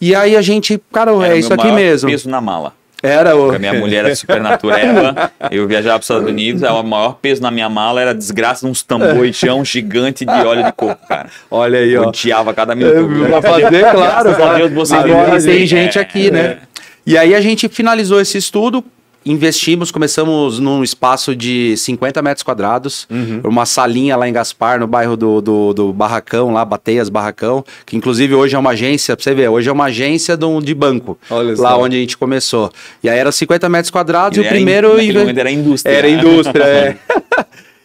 E aí a gente, cara, é Era é isso aqui mesmo. Peso na mala. Era o. A minha mulher era super natureba. [laughs] eu viajava para os Estados Unidos, o maior peso na minha mala era desgraça uns tamboijão [laughs] gigante de óleo de coco, cara. Olha aí, eu ó. Odiava cada minuto. É, né? pra fazer, claro. Graças a Deus, vocês Agora, tem né? gente aqui, né? É. E aí a gente finalizou esse estudo, investimos, começamos num espaço de 50 metros quadrados, uhum. uma salinha lá em Gaspar, no bairro do, do, do, Barracão, lá, Bateias Barracão, que inclusive hoje é uma agência, pra você ver, hoje é uma agência de, de banco, Olha lá onde a gente começou. E aí era 50 metros quadrados e, e o primeiro... In, era indústria. Era indústria, é. [laughs]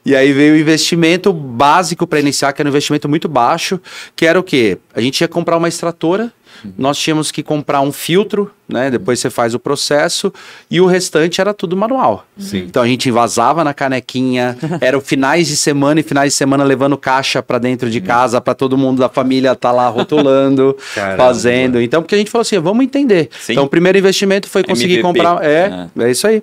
E aí veio o investimento básico para iniciar, que era um investimento muito baixo, que era o quê? A gente ia comprar uma extratora, nós tínhamos que comprar um filtro, né? Depois você faz o processo e o restante era tudo manual. Sim. Então a gente vazava na canequinha, [laughs] era finais de semana e finais de semana levando caixa para dentro de casa para todo mundo da família tá lá rotulando, [laughs] Caramba. fazendo. Então porque a gente falou assim, vamos entender. Sim. Então o primeiro investimento foi conseguir MVP. comprar, é, é, é isso aí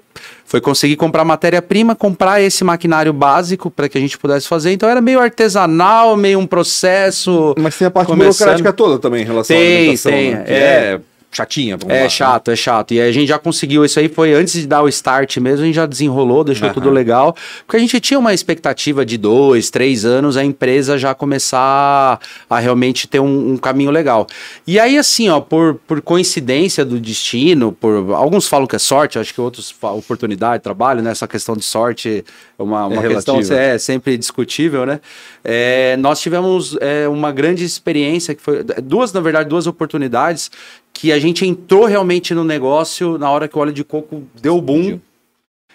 foi conseguir comprar matéria-prima, comprar esse maquinário básico para que a gente pudesse fazer. Então era meio artesanal, meio um processo. Mas tem a parte começando... burocrática toda também em relação tem, à alimentação. Tem, né? é. é chatinha. Vamos é lá, né? chato, né? é chato. E a gente já conseguiu isso aí, foi antes de dar o start mesmo, a gente já desenrolou, deixou uhum. tudo legal. Porque a gente tinha uma expectativa de dois, três anos, a empresa já começar a realmente ter um, um caminho legal. E aí, assim, ó, por, por coincidência do destino, por alguns falam que é sorte, acho que outros falam oportunidade, trabalho, né? Essa questão de sorte é uma, é uma é questão é, sempre discutível, né? É, nós tivemos é, uma grande experiência que foi. Duas, na verdade, duas oportunidades que a gente entrou realmente no negócio na hora que o óleo de coco deu boom.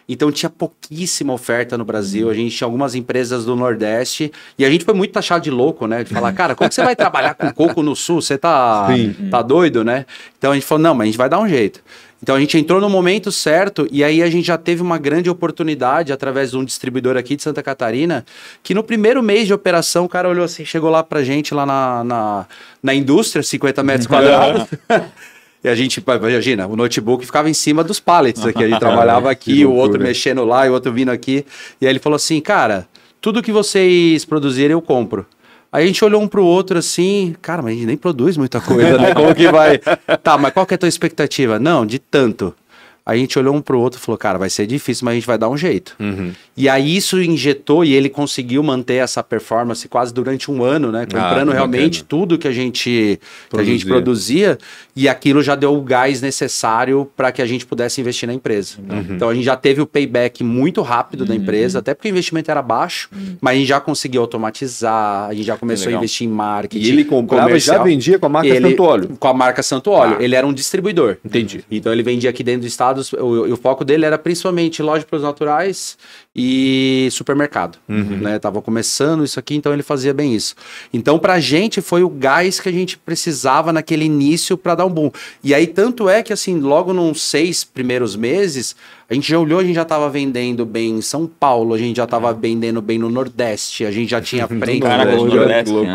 Então tinha pouquíssima oferta no Brasil. Uhum. A gente tinha algumas empresas do Nordeste e a gente foi muito taxado de louco, né? De falar, cara, como você vai trabalhar com coco no Sul? Você tá, tá doido, né? Então a gente falou, não, mas a gente vai dar um jeito. Então a gente entrou no momento certo e aí a gente já teve uma grande oportunidade através de um distribuidor aqui de Santa Catarina, que no primeiro mês de operação o cara olhou assim, chegou lá pra gente lá na, na, na indústria, 50 metros uhum. quadrados. [laughs] E a gente, imagina, o notebook ficava em cima dos pallets aqui. A gente trabalhava aqui, o outro mexendo lá e o outro vindo aqui. E aí ele falou assim: cara, tudo que vocês produzirem eu compro. Aí a gente olhou um pro outro assim, cara, mas a gente nem produz muita coisa, né? Como que vai? [laughs] tá, mas qual que é a tua expectativa? Não, de tanto a gente olhou um pro outro e falou, cara, vai ser difícil, mas a gente vai dar um jeito. Uhum. E aí isso injetou e ele conseguiu manter essa performance quase durante um ano, né? Ah, Comprando ah, realmente tudo que a gente produzia. que a gente produzia e aquilo já deu o gás necessário para que a gente pudesse investir na empresa. Uhum. Então a gente já teve o payback muito rápido uhum. da empresa, até porque o investimento era baixo, uhum. mas a gente já conseguiu automatizar, a gente já começou a investir em marketing. E ele comprava comercial. e já vendia com a marca ele, Santo Óleo. Com a marca Santo Óleo. Tá. Ele era um distribuidor. Entendi. Então ele vendia aqui dentro do estado mercados, o, o foco dele era principalmente loja de naturais e supermercado, uhum. né? Tava começando isso aqui, então ele fazia bem isso. Então para a gente foi o gás que a gente precisava naquele início para dar um boom. E aí tanto é que assim, logo nos seis primeiros meses, a gente já olhou, a gente já estava vendendo bem em São Paulo, a gente já estava é. Uhum. vendendo bem no Nordeste, a gente já tinha frente [laughs] no,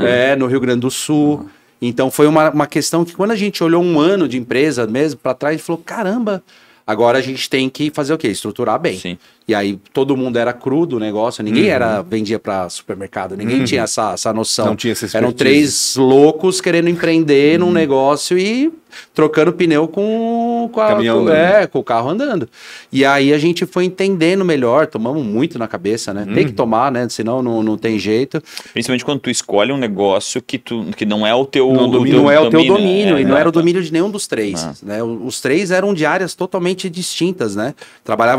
é, no Rio Grande do Sul. Uhum. Então foi uma, uma questão que quando a gente olhou um ano de empresa mesmo para trás, a gente falou: caramba, Agora a gente tem que fazer o quê? Estruturar bem. Sim. E aí todo mundo era cru do negócio, ninguém uhum. era vendia para supermercado, ninguém uhum. tinha essa, essa noção. Não tinha essa Eram três loucos querendo empreender uhum. num negócio e trocando pneu com, com, a, Caminhão, com, é, com o carro andando. E aí a gente foi entendendo melhor, tomamos muito na cabeça, né? Tem que uhum. tomar, né? Senão não, não tem jeito. Principalmente quando tu escolhe um negócio que, tu, que não é o teu Não, domínio, não é o teu domínio, né? é, e não é, era o domínio de nenhum dos três. Ah. Né? Os três eram de áreas totalmente distintas, né?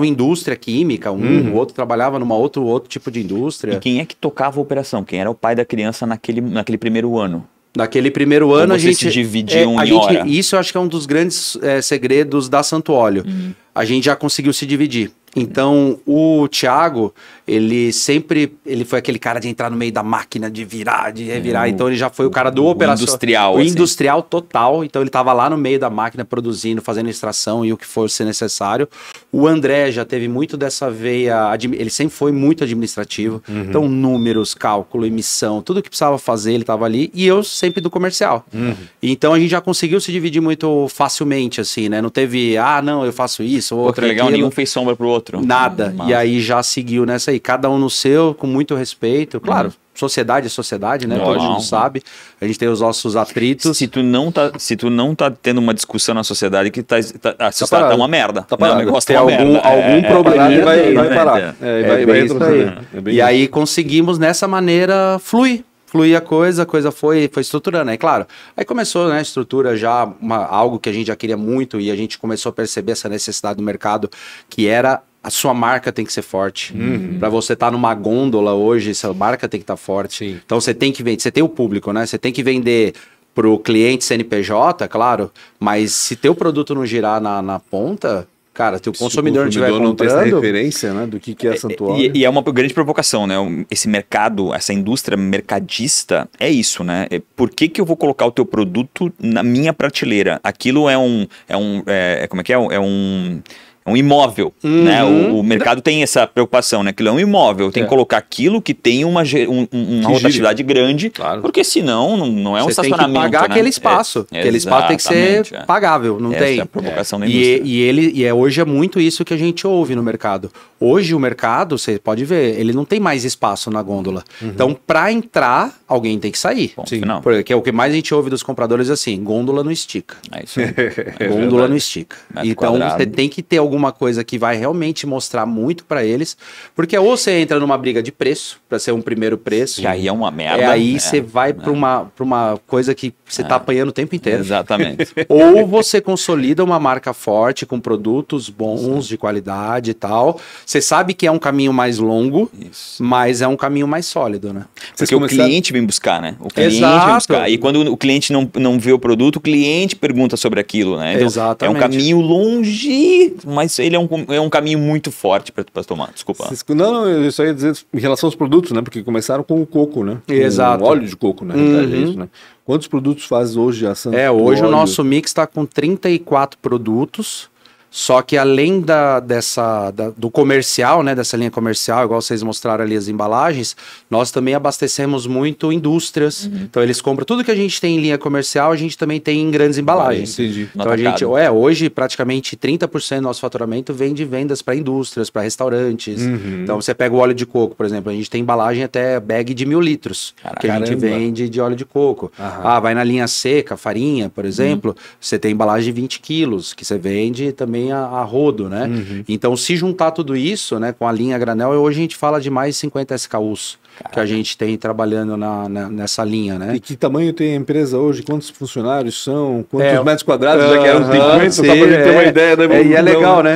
em indústria química química, um, uhum. o outro trabalhava numa outro, outro tipo de indústria. E quem é que tocava a operação? Quem era o pai da criança naquele, naquele primeiro ano? Naquele primeiro ano é, a gente. Se dividiam é, a gente, Isso eu acho que é um dos grandes é, segredos da Santo Óleo. Uhum. A gente já conseguiu se dividir. Então, o Thiago, ele sempre ele foi aquele cara de entrar no meio da máquina, de virar, de revirar. É, então, ele já foi o cara do operacional. Industrial. O assim. industrial total. Então, ele estava lá no meio da máquina, produzindo, fazendo extração e o que fosse necessário. O André já teve muito dessa veia. Ele sempre foi muito administrativo. Uhum. Então, números, cálculo, emissão, tudo que precisava fazer, ele estava ali. E eu sempre do comercial. Uhum. Então, a gente já conseguiu se dividir muito facilmente, assim, né? Não teve, ah, não, eu faço isso. outro Pô, que legal, nenhum fez sombra pro outro outro. Nada. Mas... E aí já seguiu nessa aí. Cada um no seu, com muito respeito. Claro, uhum sociedade é sociedade, né? Não, Todo mundo sabe. A gente tem os nossos atritos. Se tu não tá, se tu não tá tendo uma discussão na sociedade que tá, tá a tá sociedade tá, tá uma merda. Tá né? parado. Não, o negócio tá tem tá algum, merda. algum é, é problema é, vai, vai parar. É, vai, é, vai, é, é, isso aí. É e aí conseguimos nessa maneira fluir. Fluir a coisa, a coisa foi, foi estruturando, é claro. Aí começou, né, a estrutura já, uma, algo que a gente já queria muito e a gente começou a perceber essa necessidade do mercado, que era a sua marca tem que ser forte. Uhum. Para você estar tá numa gôndola hoje, sua marca tem que estar tá forte. Sim. Então você tem que vender, você tem o público, né? Você tem que vender para o cliente CNPJ, claro, mas se teu produto não girar na, na ponta, cara, teu consumidor, se o consumidor não tiver comprando... não referência, né, do que, que é, é Santuário. E, e, é uma grande provocação, né? Esse mercado, essa indústria mercadista é isso, né? É, por que, que eu vou colocar o teu produto na minha prateleira? Aquilo é um, é um, é, é como é que é? É um é um imóvel, uhum. né? O, uhum. o, mercado tem essa preocupação, né? Aquilo é um imóvel, tem é. que colocar aquilo que tem uma, um, uma rotatividade grande, claro. porque senão não, não é um Você estacionamento. Tem que pagar né? aquele espaço, é, aquele espaço tem que ser é. pagável, não essa tem. É a provocação é. da E, e ele e é hoje é muito isso que a gente ouve no mercado. Hoje o mercado, você pode ver, ele não tem mais espaço na gôndola. Uhum. Então, para entrar, alguém tem que sair. Bom, Sim. não. Porque é o que mais a gente ouve dos compradores é assim, gôndola não estica. É isso. [laughs] gôndola não estica. então, você tem que ter algum alguma coisa que vai realmente mostrar muito para eles, porque ou você entra numa briga de preço, para ser um primeiro preço. já aí é uma merda. E é, aí né? você vai é. para uma, uma coisa que você está é. apanhando o tempo inteiro. Exatamente. [laughs] ou você consolida uma marca forte, com produtos bons, Sim. de qualidade e tal. Você sabe que é um caminho mais longo, Isso. mas é um caminho mais sólido, né? Vocês porque começaram... o cliente vem buscar, né? O cliente Exato. vem buscar. E quando o cliente não, não vê o produto, o cliente pergunta sobre aquilo, né? Então, Exatamente. É um caminho longe, mas mas ele é um, é um caminho muito forte para tomar. Desculpa. Não, não, isso aí dizer em relação aos produtos, né? Porque começaram com o coco, né? Com Exato. O óleo de coco, na é isso, uhum. né? Quantos produtos faz hoje a Santos? É, hoje o nosso mix está com 34 produtos só que além da, dessa, da, do comercial, né, dessa linha comercial, igual vocês mostraram ali as embalagens, nós também abastecemos muito indústrias. Uhum. Então eles compram tudo que a gente tem em linha comercial, a gente também tem em grandes embalagens. Ah, entendi. Então a gente, é, hoje praticamente 30% do nosso faturamento vem de vendas para indústrias, para restaurantes. Uhum. Então você pega o óleo de coco, por exemplo, a gente tem embalagem até bag de mil litros Caraca, que a gente caramba. vende de óleo de coco. Ah, vai na linha seca, farinha, por uhum. exemplo, uhum. você tem embalagem de 20 quilos que você vende também a, a rodo, né? Uhum. Então, se juntar tudo isso, né, com a linha granel, hoje a gente fala de mais 50 SKUs que a gente tem trabalhando na, na, nessa linha, né? E que tamanho tem a empresa hoje? Quantos funcionários são? Quantos é, metros quadrados? já que 50, sim, só pra gente ter uma é. ideia, né? É, e é legal, né?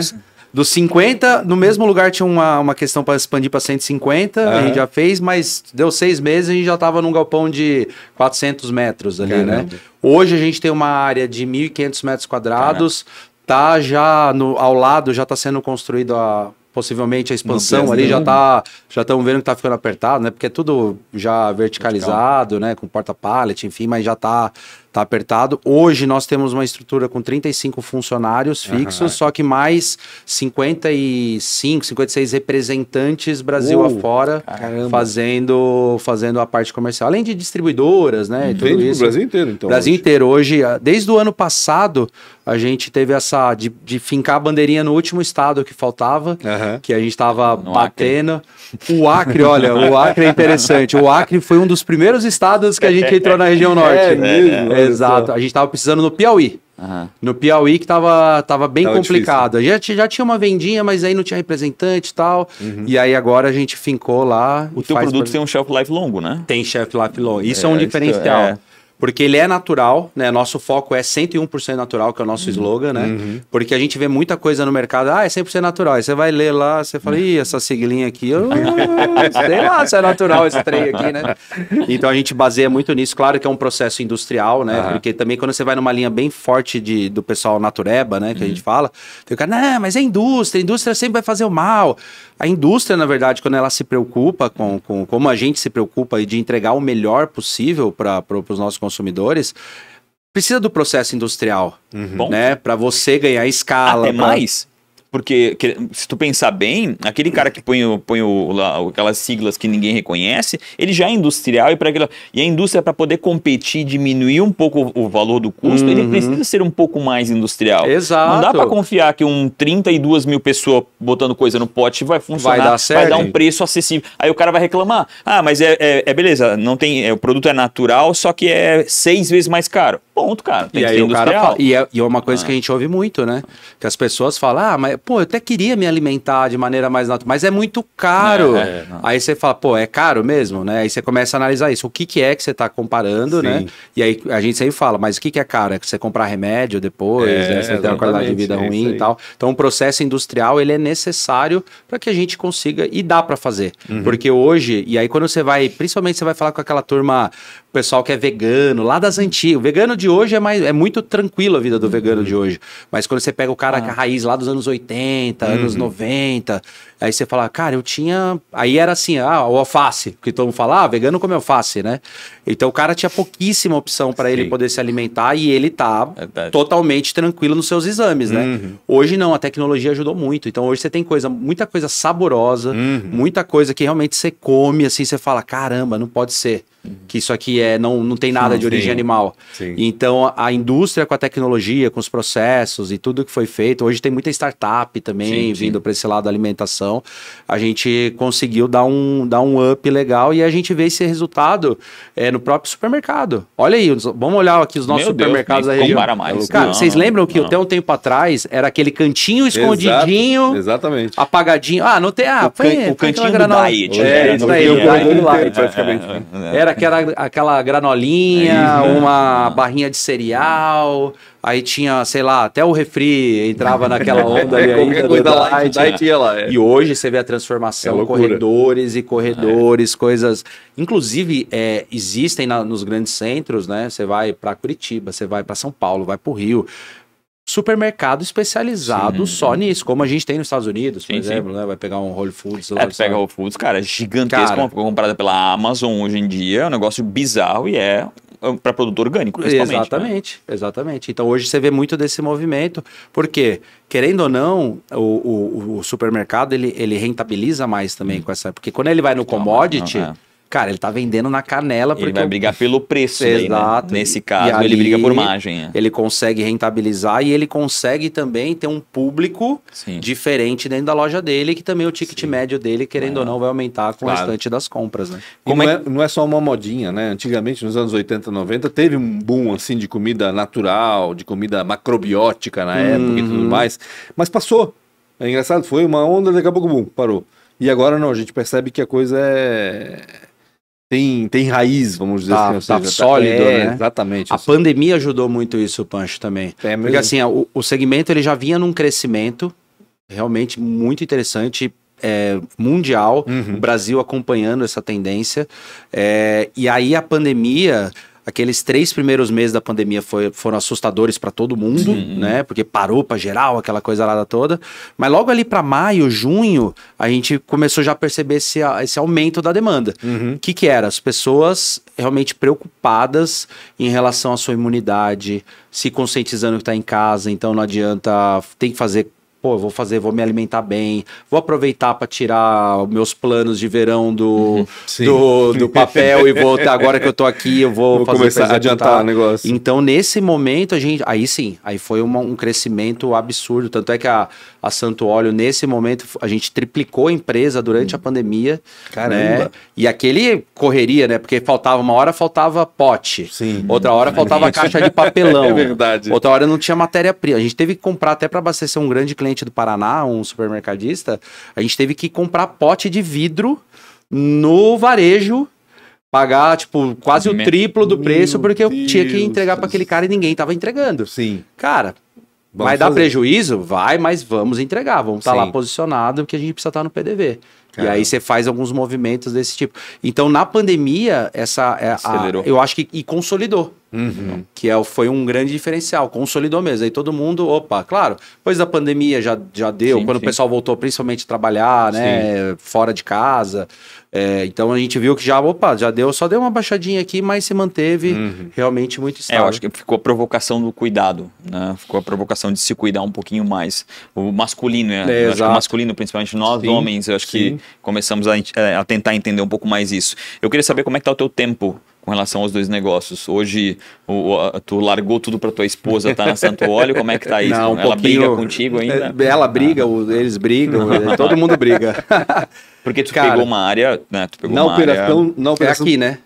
Dos 50, no mesmo lugar tinha uma, uma questão para expandir para 150, uhum. a gente já fez, mas deu seis meses e a gente já estava num galpão de 400 metros ali, né? Caramba. né? Hoje a gente tem uma área de 1.500 metros quadrados, Caramba tá já no, ao lado, já está sendo construído a, possivelmente a expansão ali já tá já estão vendo que tá ficando apertado, né? Porque é tudo já verticalizado, Vertical. né, com porta pallet, enfim, mas já tá Tá apertado. Hoje nós temos uma estrutura com 35 funcionários fixos, uhum. só que mais 55, 56 representantes Brasil uh, afora caramba. fazendo, fazendo a parte comercial. Além de distribuidoras, né? Entende tudo isso. Brasil inteiro, então. Brasil hoje. inteiro. Hoje, ah, desde o ano passado, a gente teve essa de, de fincar a bandeirinha no último estado que faltava, uhum. que a gente estava batendo. Acre. O Acre, olha, o Acre é interessante. O Acre foi um dos primeiros estados que a gente entrou na região [laughs] é norte. É, mesmo. É, Exato. A gente tava precisando no Piauí. Uhum. No Piauí que tava, tava bem tava complicado. gente já tinha uma vendinha, mas aí não tinha representante e tal. Uhum. E aí agora a gente fincou lá. O teu produto pra... tem um shelf life longo, né? Tem shelf life longo. Isso é, é um diferencial. É porque ele é natural, né? Nosso foco é 101% natural, que é o nosso uhum. slogan, né? Uhum. Porque a gente vê muita coisa no mercado, ah, é 100% natural. Aí você vai ler lá, você fala, ih, essa siglinha aqui, eu sei lá se é natural esse trem aqui, né? Então a gente baseia muito nisso. Claro que é um processo industrial, né? Uhum. Porque também quando você vai numa linha bem forte de, do pessoal natureba, né? Que a uhum. gente fala, tem o cara, não, mas é indústria, a indústria sempre vai fazer o mal. A indústria, na verdade, quando ela se preocupa com, com como a gente se preocupa de entregar o melhor possível para os nossos consumidores, precisa do processo industrial, uhum. né? Para você ganhar escala. Até pra... mais, porque se tu pensar bem, aquele cara que põe, põe o, lá, aquelas siglas que ninguém reconhece, ele já é industrial e, pra, e a indústria, para poder competir, diminuir um pouco o, o valor do custo, uhum. ele precisa ser um pouco mais industrial. Exato. Não dá para confiar que um 32 mil pessoas botando coisa no pote vai funcionar, vai dar, certo. vai dar um preço acessível. Aí o cara vai reclamar: ah, mas é, é, é beleza, não tem, é, o produto é natural, só que é seis vezes mais caro. Ponto, cara. Tem e que aí industrial. cara fala, e, é, e é uma coisa ah. que a gente ouve muito, né? Que as pessoas falam: ah, mas pô, eu até queria me alimentar de maneira mais natural, mas é muito caro. É, é aí você fala, pô, é caro mesmo, né? Aí você começa a analisar isso. O que, que é que você está comparando, né? Sim. né? E aí a gente sempre fala, mas o que, que é caro? É que você comprar remédio depois, é, né? Você tem uma qualidade de vida é ruim e tal. Então, o um processo industrial, ele é necessário para que a gente consiga, e dá para fazer. Uhum. Porque hoje, e aí quando você vai, principalmente você vai falar com aquela turma o pessoal que é vegano, lá das antigas. O vegano de hoje é, mais, é muito tranquilo a vida do uhum. vegano de hoje. Mas quando você pega o cara ah. com a ah. raiz lá dos anos 80, uhum. anos 90, aí você fala, cara, eu tinha. Aí era assim, ah, o alface, porque todo mundo fala, ah, vegano come alface, né? Então o cara tinha pouquíssima opção para ele poder se alimentar e ele tá é totalmente tranquilo nos seus exames, né? Uhum. Hoje não, a tecnologia ajudou muito. Então hoje você tem coisa, muita coisa saborosa, uhum. muita coisa que realmente você come, assim, você fala, caramba, não pode ser que isso aqui é não, não tem nada de origem Sim. animal. Sim. Então a indústria com a tecnologia, com os processos e tudo que foi feito, hoje tem muita startup também Sim, vindo para esse lado da alimentação. A gente conseguiu dar um, dar um up legal e a gente vê esse resultado é, no próprio supermercado. Olha aí, vamos olhar aqui os nossos Meu supermercados da região. Compara mais. É Cara, não, vocês lembram que não. até um tempo atrás era aquele cantinho escondidinho, Exato, exatamente. apagadinho. Ah, não tem, ah, o, foi, can, foi o cantinho do diet, é, é, é, é, praticamente. Né? Era era aquela, aquela granolinha, é uma barrinha de cereal, aí tinha, sei lá, até o refri entrava naquela [laughs] é onda ali ainda, coisa lá, light, light, ia lá. É. E hoje você vê a transformação, é corredores e corredores, coisas... Inclusive, existem na, nos grandes centros, né? Você vai para Curitiba, você vai para São Paulo, vai para o Rio supermercado especializado sim. só nisso, como a gente tem nos Estados Unidos, por exemplo, sim. né? Vai pegar um Whole Foods. É, tu pega Whole Foods, cara, é gigantesco, cara, comprada pela Amazon hoje em dia, é um negócio bizarro e é, é para produto orgânico, principalmente. Né? Exatamente, né? exatamente. Então hoje você vê muito desse movimento, porque, querendo ou não, o, o, o supermercado ele, ele rentabiliza mais também hum. com essa. Porque quando ele vai no commodity. Não, não, é Cara, ele tá vendendo na canela porque. Ele vai brigar pelo preço, né? Exato. né? Nesse caso, ali, ele briga por margem. É. Ele consegue rentabilizar e ele consegue também ter um público Sim. diferente dentro da loja dele, que também o ticket Sim. médio dele, querendo é. ou não, vai aumentar com claro. o restante das compras, né? Como não é... é... não é só uma modinha, né? Antigamente, nos anos 80, 90, teve um boom assim de comida natural, de comida macrobiótica na uhum. época e tudo uhum. mais. Mas passou. É engraçado, foi uma onda, daqui a pouco, boom, parou. E agora não, a gente percebe que a coisa é tem, tem raiz, vamos dizer tá, assim. Tá seja, tá sólido, é, né? Exatamente. A assim. pandemia ajudou muito isso, Pancho, também. É Porque assim, o, o segmento ele já vinha num crescimento realmente muito interessante, é, mundial, uhum. o Brasil acompanhando essa tendência. É, e aí a pandemia Aqueles três primeiros meses da pandemia foi, foram assustadores para todo mundo, Sim. né? Porque parou para geral, aquela coisa lá toda. Mas logo ali para maio, junho, a gente começou já a perceber esse, esse aumento da demanda. O uhum. que, que era? As pessoas realmente preocupadas em relação à sua imunidade, se conscientizando que está em casa, então não adianta, tem que fazer pô, vou fazer, vou me alimentar bem, vou aproveitar para tirar meus planos de verão do, do, do papel e vou agora que eu tô aqui, eu vou, vou fazer começar a adiantar o negócio. Então, nesse momento, a gente. Aí sim, aí foi uma, um crescimento absurdo. Tanto é que a, a Santo Óleo, nesse momento, a gente triplicou a empresa durante hum. a pandemia. Caramba. Né? E aquele correria, né? Porque faltava uma hora faltava pote. Sim. Outra hora faltava caixa de papelão. [laughs] É verdade. Outra hora não tinha matéria-prima. A gente teve que comprar até para abastecer um grande cliente cliente do Paraná, um supermercadista, a gente teve que comprar pote de vidro no varejo pagar, tipo, quase Me... o triplo do preço, porque eu tinha que entregar para aquele cara e ninguém tava entregando. Sim. Cara, vamos vai fazer. dar prejuízo? Vai, mas vamos entregar, vamos estar tá lá posicionado, porque a gente precisa estar tá no PDV. Caramba. E aí você faz alguns movimentos desse tipo. Então, na pandemia, essa. É, a, eu acho que. E consolidou. Uhum. Que é, foi um grande diferencial, consolidou mesmo. Aí todo mundo, opa, claro, depois da pandemia já, já deu, sim, quando sim. o pessoal voltou principalmente a trabalhar, né? Sim. Fora de casa. É, então a gente viu que já, opa, já deu, só deu uma baixadinha aqui, mas se manteve uhum. realmente muito estável. É, eu acho que ficou a provocação do cuidado, né? Ficou a provocação de se cuidar um pouquinho mais. O masculino, né? É, o masculino, principalmente nós homens, eu acho que começamos a, é, a tentar entender um pouco mais isso. Eu queria saber como é que tá o teu tempo com relação aos dois negócios? Hoje o, o, tu largou tudo para tua esposa, tá na Santo Óleo, como é que tá isso? Não, um ela briga contigo é, ainda? Ela briga, ah. eles brigam, é, todo mundo briga. [laughs] Porque tu Cara, pegou uma área, né? Tu pegou na uma operação, área... Na é operação... É né? aqui, né?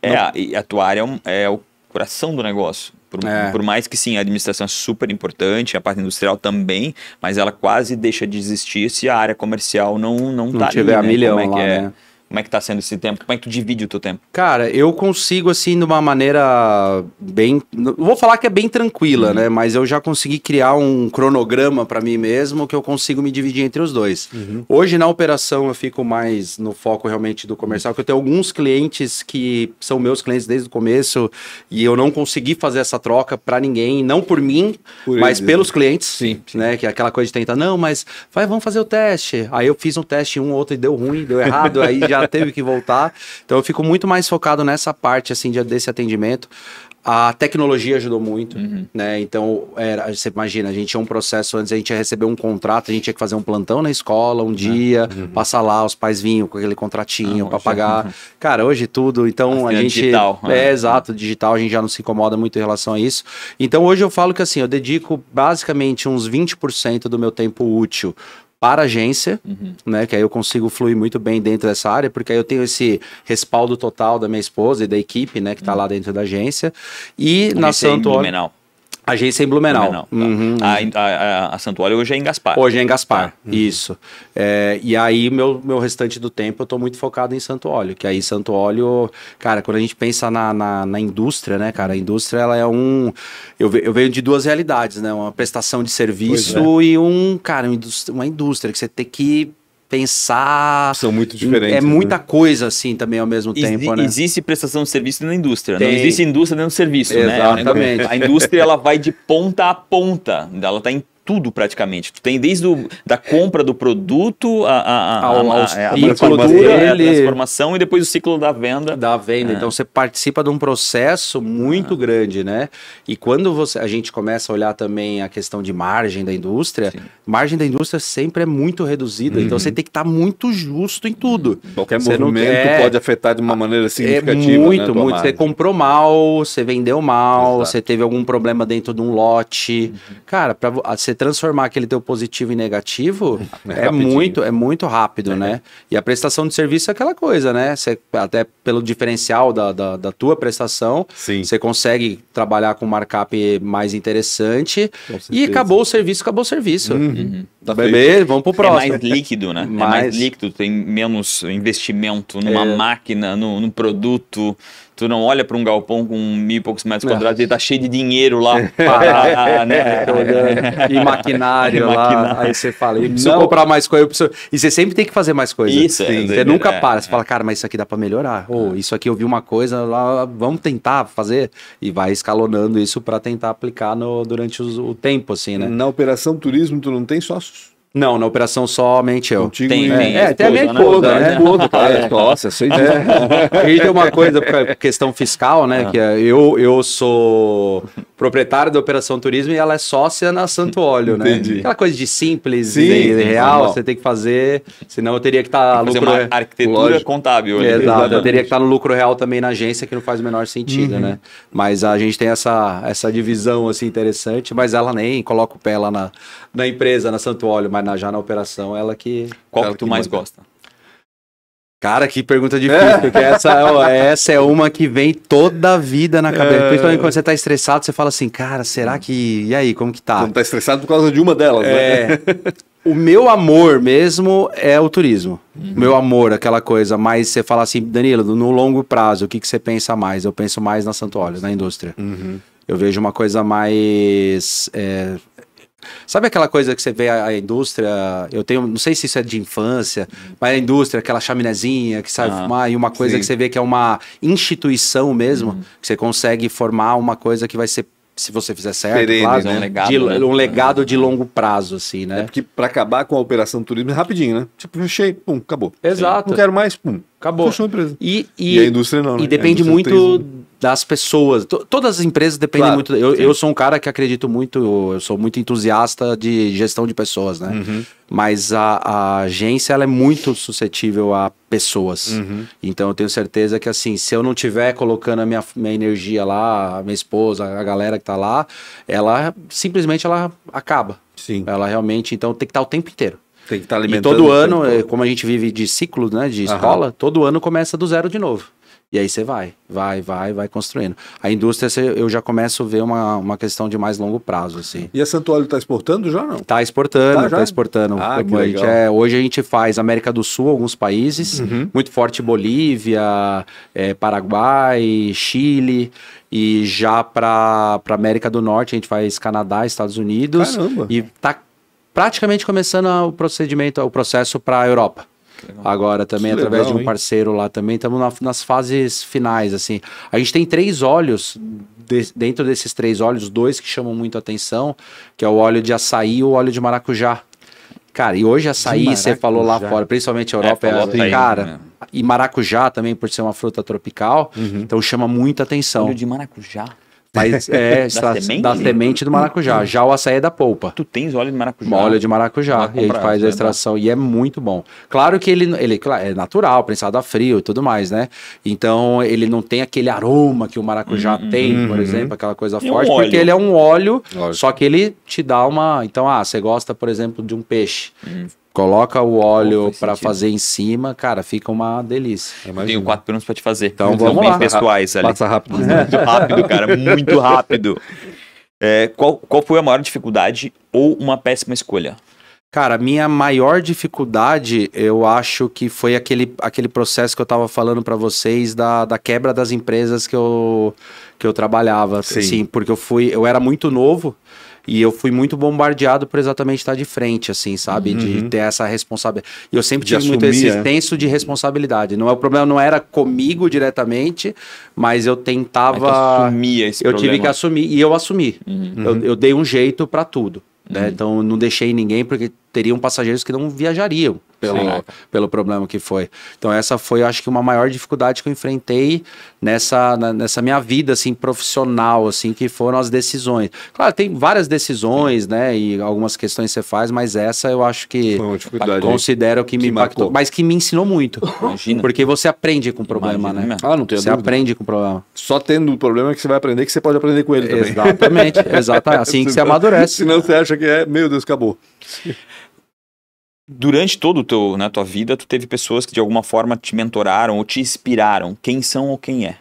É, a, a tua área é o coração do negócio. Por, é. por, mais que sim, a administração é super importante, a parte industrial também, mas ela quase deixa de existir se a área comercial não não, não tá tiver ali, né? a milhão como é lá, que é. Né? Como é que tá sendo esse tempo? Como é que tu divide o teu tempo? Cara, eu consigo, assim, de uma maneira bem. Vou falar que é bem tranquila, uhum. né? Mas eu já consegui criar um cronograma para mim mesmo que eu consigo me dividir entre os dois. Uhum. Hoje, na operação, eu fico mais no foco realmente do comercial, porque eu tenho alguns clientes que são meus clientes desde o começo e eu não consegui fazer essa troca para ninguém, não por mim, por mas eles. pelos clientes. Sim, sim. Né? Que é aquela coisa de tentar, não, mas vai, vamos fazer o teste. Aí eu fiz um teste, um outro e deu ruim, deu errado, aí já teve que voltar. Então eu fico muito mais focado nessa parte assim de, desse atendimento. A tecnologia ajudou muito, uhum. né? Então, era, você imagina, a gente tinha um processo antes, a gente ia receber um contrato, a gente tinha que fazer um plantão na escola um uhum. dia, uhum. passar lá, os pais vinham com aquele contratinho ah, para é pagar. Cara, hoje é tudo, então assim, a é gente. É digital. É, é, exato, digital, a gente já não se incomoda muito em relação a isso. Então, hoje eu falo que assim, eu dedico basicamente uns 20% do meu tempo útil para a agência, uhum. né? Que aí eu consigo fluir muito bem dentro dessa área, porque aí eu tenho esse respaldo total da minha esposa e da equipe, né? Que está uhum. lá dentro da agência. E na Santo Blumenau. Agência em Blumenau. Blumenau tá. uhum. a, a, a, Santuário hoje é em Gaspar. Hoje é em Gaspar, tá. Uhum. isso. É, e aí, meu, meu restante do tempo, eu estou muito focado em Santo Óleo, que aí Santo Óleo, cara, quando a gente pensa na, na, na, indústria, né, cara, a indústria, ela é um... Eu, eu venho de duas realidades, né, uma prestação de é. serviço é. e um, cara, uma indústria, uma indústria que você tem que pensar. São muito diferentes. É né? muita coisa, assim, também ao mesmo Ex tempo, né? Existe prestação de serviço na indústria. Tem. Não existe indústria dentro do serviço, né? Exatamente. né? A indústria, ela vai de ponta a ponta. Ela está em tudo praticamente. Tu tem desde o, da compra do produto a, a, a, ao, a, a, a, transformação, a transformação e depois o ciclo da venda. Da venda. É. Então você participa de um processo muito ah. grande, né? E quando você, a gente começa a olhar também a questão de margem da indústria, Sim. margem da indústria sempre é muito reduzida. Então, uhum. Então você tem que estar muito justo em tudo. Qualquer você movimento quer... pode afetar de uma maneira é significativa. É muito, né, muito. Margem. Você comprou mal, você vendeu mal, Exato. você teve algum problema dentro de um lote. Uhum. Cara, para você você transformar aquele teu positivo em negativo é, é muito, é muito rápido, é. né? E a prestação de serviço é aquela coisa, né? Você, até pelo diferencial da, da, da tua prestação, Sim. você consegue trabalhar com um markup mais interessante. E acabou o serviço, acabou o serviço. Uhum. Uhum. Tá Beber, vamos pro próximo. É mais líquido, né? Mais... É mais líquido, tem menos investimento numa é... máquina, no, no, produto. Tu não olha para um galpão com mil e poucos metros é. quadrados e tá cheio de dinheiro lá. É. Para, [laughs] né? É, e maquinário [laughs] lá. Aí você fala, eu preciso não. comprar mais coisa. Preciso... E você sempre tem que fazer mais coisa. Isso, Sim, Você nunca para. Você fala, cara, mas isso aqui dá para melhorar. Ou isso aqui eu vi uma coisa lá, vamos tentar fazer. E vai escalonando isso para tentar aplicar no, durante o, o tempo, assim, né? Na operação turismo, tu não tem só não, na operação somente eu. Contigo, tem, né? é, até a minha esposa, né? Esposa, né? cara. [laughs] Nossa, isso é. [laughs] E tem uma coisa, questão fiscal, né? Ah. Que é, eu, eu sou proprietário da Operação Turismo e ela é sócia na Santo Óleo, né? Entendi. Aquela coisa de simples Sim, e real, você tem que fazer, senão eu teria que tá estar no lucro... Fazer uma arquitetura Lógico. contábil. Ali. Exato, Exatamente. eu teria que estar tá no lucro real também na agência, que não faz o menor sentido, uhum. né? Mas a gente tem essa, essa divisão, assim, interessante, mas ela nem coloca o pé lá na, na empresa, na Santo Óleo, mas na, já na operação, ela que. Qual ela que tu mais manda. gosta? Cara, que pergunta é. difícil, é. porque essa, é, ó, [laughs] essa é uma que vem toda a vida na cabeça. É. Principalmente quando você tá estressado, você fala assim, cara, será que. E aí, como que tá? Quando tá estressado por causa de uma delas, né? é. né? O meu amor mesmo é o turismo. Uhum. Meu amor, aquela coisa. Mas você fala assim, Danilo, no longo prazo, o que, que você pensa mais? Eu penso mais na Santo Olhos, na indústria. Uhum. Eu vejo uma coisa mais. É, Sabe aquela coisa que você vê a, a, indústria? Eu tenho, não sei se isso é de infância, mas a indústria, aquela chaminézinha que sai ah, fumar, e uma coisa sim. que você vê que é uma instituição mesmo, uhum. que você consegue formar uma coisa que vai ser se você fizer certo, Perene, claro, né? né? um legado, de, né? um legado é. de longo prazo, assim, né? É porque para acabar com a operação do turismo é rapidinho, né? Tipo, fechei, pum, acabou. Exato. Não quero mais, pum. Acabou. Fechou a empresa. E, e, e a indústria não, né? E depende muito das pessoas. T todas as empresas dependem claro, muito. Eu, eu sou um cara que acredito muito, eu sou muito entusiasta de gestão de pessoas, né? Uhum. Mas a, a, agência ela é muito suscetível a pessoas. Uhum. Então eu tenho certeza que assim, se eu não tiver colocando a minha, minha energia lá, a minha esposa, a galera que tá lá, ela simplesmente ela acaba. Sim. Ela realmente, então tem que estar tá o tempo inteiro. Tem que tá estar alimentando. E todo ano, eh, como a gente vive de ciclo, né, de escola, uhum. todo ano começa do zero de novo. E aí você vai, vai, vai, vai construindo. A indústria, eu já começo a ver uma, uma questão de mais longo prazo, assim. E a Santuário está exportando já, não? Está exportando, está tá exportando. Ah, a gente, é, hoje a gente faz América do Sul, alguns países, uhum. muito forte Bolívia, é, Paraguai, Chile. E já para América do Norte, a gente faz Canadá, Estados Unidos. Caramba! E está praticamente começando o procedimento, o processo para a Europa. Agora também, que através legal, de um parceiro lá também, estamos na, nas fases finais, assim. A gente tem três óleos, de, dentro desses três óleos, dois que chamam muito atenção, que é o óleo de açaí e o óleo de maracujá. Cara, e hoje açaí, você falou lá fora, principalmente a é Europa, é, é cara, né? e maracujá também, por ser uma fruta tropical, uhum. então chama muita atenção. Óleo de maracujá? Mas [laughs] é da, semente? da semente do maracujá. Hum. Já o açaí é da polpa. Tu tens óleo de maracujá? Óleo de maracujá. E a gente faz a é extração e é muito bom. Claro que ele, ele é natural, prensado a frio e tudo mais, né? Então ele não tem aquele aroma que o maracujá uhum, tem, uhum. por exemplo, aquela coisa é forte, um porque ele é um óleo, Lógico. só que ele te dá uma. Então, ah, você gosta, por exemplo, de um peixe. Uhum. Coloca o óleo oh, para fazer em cima, cara, fica uma delícia. Eu tenho quatro perguntas para te fazer. Então, então vamos bem lá. pessoais ali. Passa rápido. Muito [laughs] rápido, cara, muito rápido. É, qual, qual foi a maior dificuldade ou uma péssima escolha? Cara, minha maior dificuldade, eu acho que foi aquele, aquele processo que eu estava falando para vocês da, da quebra das empresas que eu, que eu trabalhava. Sim. Assim, porque eu fui, eu era muito novo. E eu fui muito bombardeado por exatamente estar de frente, assim, sabe? Uhum. De ter essa responsabilidade. E eu sempre de tive assumir, muito esse é. senso de responsabilidade. Não é o problema, não era comigo diretamente, mas eu tentava. Assumia esse eu problema. tive que assumir e eu assumi. Uhum. Eu, eu dei um jeito para tudo. Né? Uhum. Então não deixei ninguém porque teriam passageiros que não viajariam pelo, pelo problema que foi. Então essa foi, acho que uma maior dificuldade que eu enfrentei nessa, na, nessa minha vida assim profissional, assim, que foram as decisões. Claro, tem várias decisões, né, e algumas questões você faz, mas essa eu acho que considero que, que me impactou, marcou. mas que me ensinou muito. Imagina. Porque você aprende com o problema, Imagina, né? né? Ah, não tem Você dúvida. aprende com o problema. Só tendo o um problema é que você vai aprender que você pode aprender com ele também. Exatamente, [laughs] exatamente. Assim que você amadurece. Senão você acha que é, meu Deus, acabou durante todo o né, tua vida, tu teve pessoas que de alguma forma te mentoraram ou te inspiraram. Quem são ou quem é?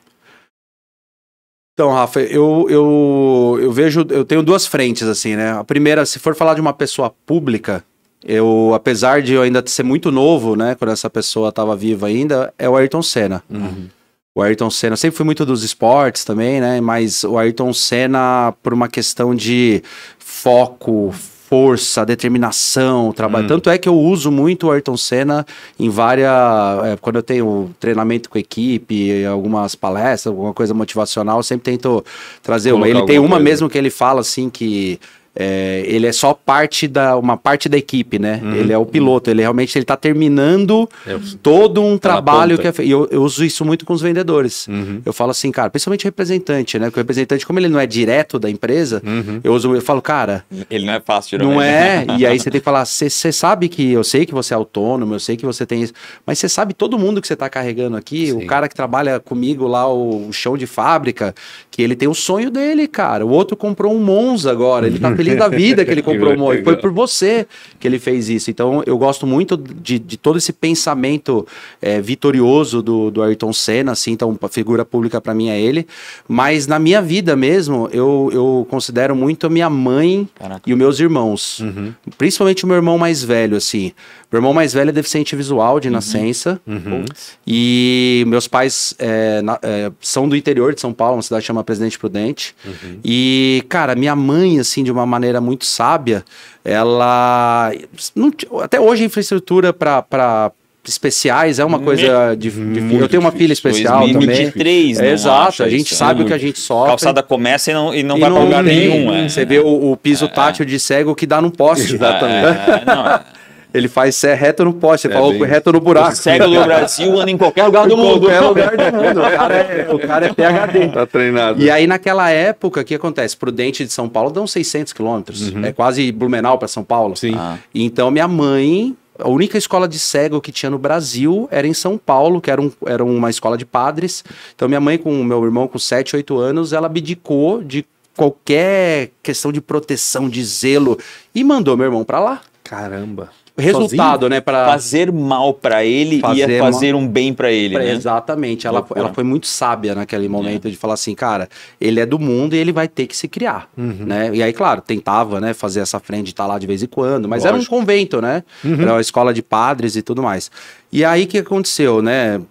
Então, Rafa, eu, eu, eu vejo, eu tenho duas frentes, assim, né? A primeira, se for falar de uma pessoa pública, eu, apesar de eu ainda ser muito novo, né, quando essa pessoa estava viva ainda, é o Ayrton Senna. Uhum. O Ayrton Senna, sempre fui muito dos esportes também, né, mas o Ayrton Senna, por uma questão de foco, força, determinação, trabalho. Hum. Tanto é que eu uso muito o Ayrton Senna em várias. É, quando eu tenho treinamento com equipe, algumas palestras, alguma coisa motivacional, eu sempre tento trazer Colocar uma. Ele tem uma coisa. mesmo que ele fala assim que é, ele é só parte da uma parte da equipe, né? Uhum, ele é o piloto, ele realmente ele está terminando é todo um trabalho que é, e eu, eu, uso isso muito com os vendedores. Uhum. Eu falo assim, cara, principalmente representante, né? Porque o representante, como ele não é direto da empresa, uhum. eu uso, eu falo, cara, ele não é fácil, né? não é. [laughs] e aí você tem que falar, você sabe que eu sei que você é autônomo, eu sei que você tem isso, mas você sabe todo mundo que você está carregando aqui, Sim. o cara que trabalha comigo lá o, o, chão de fábrica, que ele tem o sonho dele, cara. O outro comprou um Monza agora, ele está [laughs] Mobili da vida que ele [laughs] comprou o e foi por você que ele fez isso. Então eu gosto muito de, de todo esse pensamento é, vitorioso do, do Ayrton Senna, assim, então a figura pública para mim é ele. Mas na minha vida mesmo, eu, eu considero muito a minha mãe Caraca. e os meus irmãos. Uhum. Principalmente o meu irmão mais velho, assim. Meu irmão mais velho é deficiente visual de uhum. nascença. Uhum. E meus pais é, na, é, são do interior de São Paulo, uma cidade chamada chama Presidente Prudente. Uhum. E, cara, minha mãe, assim, de uma maneira muito sábia, ela. Não, até hoje a infraestrutura para especiais é uma uhum. coisa de, uhum. de eu tenho uma filha especial 2023, também. Não né? né? Exato, a gente sabe não. o que a gente sofre. Calçada começa e não, e não e vai para lugar nenhum. É. Você vê o, o piso é, é. tátil de cego que dá num poste. Exatamente. [laughs] É, não, é. Ele faz ser reto no poste, é falou bem... reto no buraco. O cego do Brasil anda em qualquer lugar do mundo. qualquer lugar do mundo. O cara é, o cara é [laughs] PHD. Tá treinado. E aí, naquela época, o que acontece? Prudente de São Paulo dá uns 600 quilômetros. Uhum. É quase Blumenau para São Paulo. Sim. Ah. Então, minha mãe a única escola de cego que tinha no Brasil era em São Paulo, que era, um, era uma escola de padres. Então, minha mãe, com meu irmão, com 7, 8 anos, ela abdicou de qualquer questão de proteção, de zelo, e mandou meu irmão para lá. Caramba resultado, Sozinho? né? Pra... Fazer mal para ele fazer ia fazer mal... um bem para ele. Pra... Né? Exatamente. Ela, ela foi muito sábia naquele é. momento é. de falar assim, cara, ele é do mundo e ele vai ter que se criar, uhum. né? E aí, claro, tentava, né, fazer essa frente de estar tá lá de vez em quando, mas Lógico. era um convento, né? Uhum. Era uma escola de padres e tudo mais. E aí, o que aconteceu, né?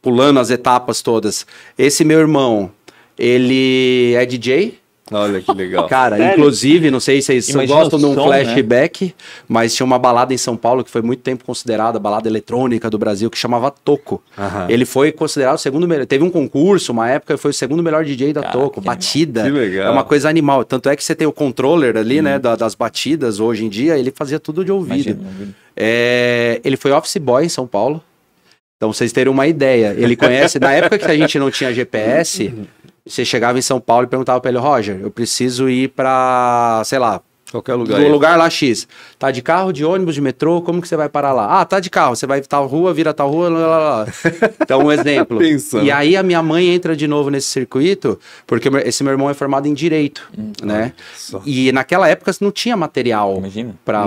Pulando as etapas todas. Esse meu irmão, ele é DJ, Olha que legal. Cara, Sério? inclusive, não sei se vocês Imagina gostam de um né? flashback, né? mas tinha uma balada em São Paulo que foi muito tempo considerada a balada eletrônica do Brasil, que chamava Toco. Ele foi considerado o segundo melhor. Teve um concurso, uma época, foi o segundo melhor DJ da Cara, Toco. Que batida. Que legal. É uma coisa animal. Tanto é que você tem o controller ali, hum. né, uhum. da, das batidas hoje em dia, ele fazia tudo de ouvido. Imagina. É, ele foi office boy em São Paulo. Então, vocês terem uma ideia. Ele conhece, na época que a gente não tinha GPS, [laughs] Você chegava em São Paulo e perguntava para ele, Roger, eu preciso ir para, sei lá, Qualquer lugar. Do lugar lá X. Tá de carro, de ônibus, de metrô, como que você vai parar lá? Ah, tá de carro, você vai tal rua, vira tal rua, lá, lá, lá. [laughs] Então, um exemplo. E aí a minha mãe entra de novo nesse circuito, porque esse meu irmão é formado em direito, hum, né? E naquela época não tinha material para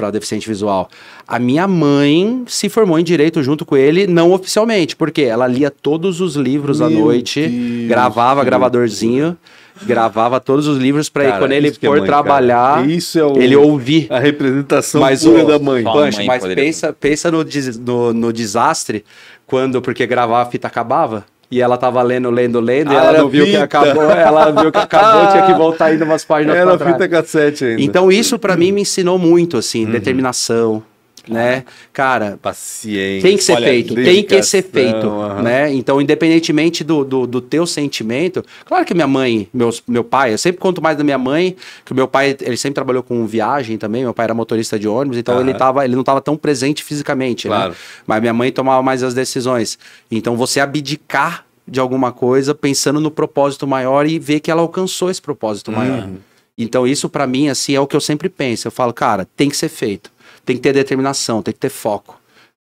uhum. deficiente visual. A minha mãe se formou em direito junto com ele, não oficialmente, porque ela lia todos os livros meu à noite, Deus gravava Deus gravadorzinho. Deus. Gravava todos os livros para ele, quando ele é for é mãe, trabalhar, isso é o, ele ouvir. A representação mas, pura da mãe. Punch, mãe mas pensa, pensa no, no, no desastre, quando, porque gravar a fita acabava. E ela tava lendo, lendo, lendo, ah, e ela não viu fita. que acabou, [laughs] ela viu que acabou, tinha que voltar ainda umas páginas Era pra trás. fita cassete ainda. Então isso para mim me ensinou muito, assim, uhum. determinação, né? Cara, paciência. Tem que ser Olha, feito, tem que ser feito, uhum. né? Então, independentemente do, do, do, teu sentimento, claro que minha mãe, meus, meu pai, eu sempre conto mais da minha mãe, que o meu pai, ele sempre trabalhou com viagem também, meu pai era motorista de ônibus, então uhum. ele, tava, ele não estava tão presente fisicamente, né? claro. né? Mas minha mãe tomava mais as decisões. Então, você abdicar de alguma coisa pensando no propósito maior e ver que ela alcançou esse propósito maior. Uhum. Então, isso para mim, assim, é o que eu sempre penso. Eu falo, cara, tem que ser feito tem que ter determinação, tem que ter foco.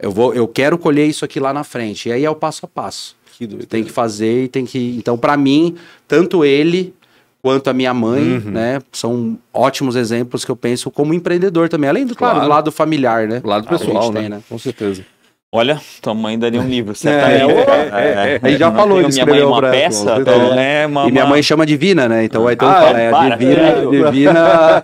Eu, vou, eu quero colher isso aqui lá na frente. E aí é o passo a passo. Que doido, tem que fazer e tem que. Então, para mim, tanto ele quanto a minha mãe, uhum. né? São ótimos exemplos que eu penso como empreendedor também. Além do, claro, claro do lado familiar, né? O lado pessoal, né? Tem, né? Com certeza. Olha, tua mãe daria um livro. Você é, tá é, é, é aí, já falou isso. Minha mãe é uma pra, peça. Então, é. Uma, e minha mãe chama Divina, né? Então, então ah, é, Divina. Divina...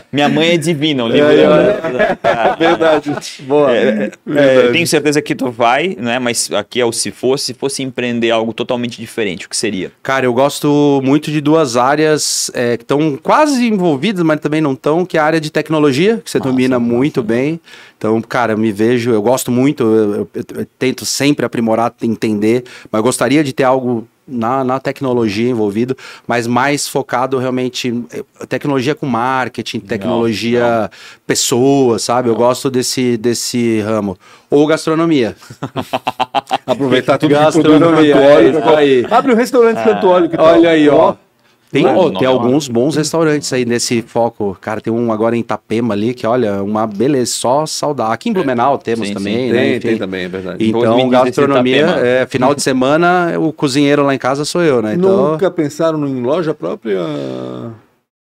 [laughs] Minha mãe é divina, o livro. É, é, é, é. [laughs] verdade. Boa. É, é verdade. tenho certeza que tu vai, né? Mas aqui é o se fosse, se fosse empreender algo totalmente diferente, o que seria? Cara, eu gosto muito de duas áreas é, que estão quase envolvidas, mas também não estão, que é a área de tecnologia, que você Nossa, domina muito bem. Então, cara, eu me vejo, eu gosto muito, eu, eu, eu, eu, tento sempre aprimorar, entender, mas eu gostaria de ter algo na, na tecnologia envolvido, mas mais focado realmente eh, tecnologia com marketing, tecnologia não, não. pessoa, sabe? Não. Eu gosto desse, desse ramo. Ou gastronomia. [laughs] Aproveitar tudo gastronomia, que produz no né? é, é, aí. Abre um restaurante que santuário. Olha aí, ó. ó. Tem, oh, tem alguns bons restaurantes aí nesse foco. Cara, tem um agora em Itapema ali, que olha, uma beleza, só saudar. Aqui em é, Blumenau é, temos sim, também, sim, né? Tem, tem, também, é verdade. Então, gastronomia, é, final de semana, o cozinheiro lá em casa sou eu, né? Então... Nunca pensaram em loja própria?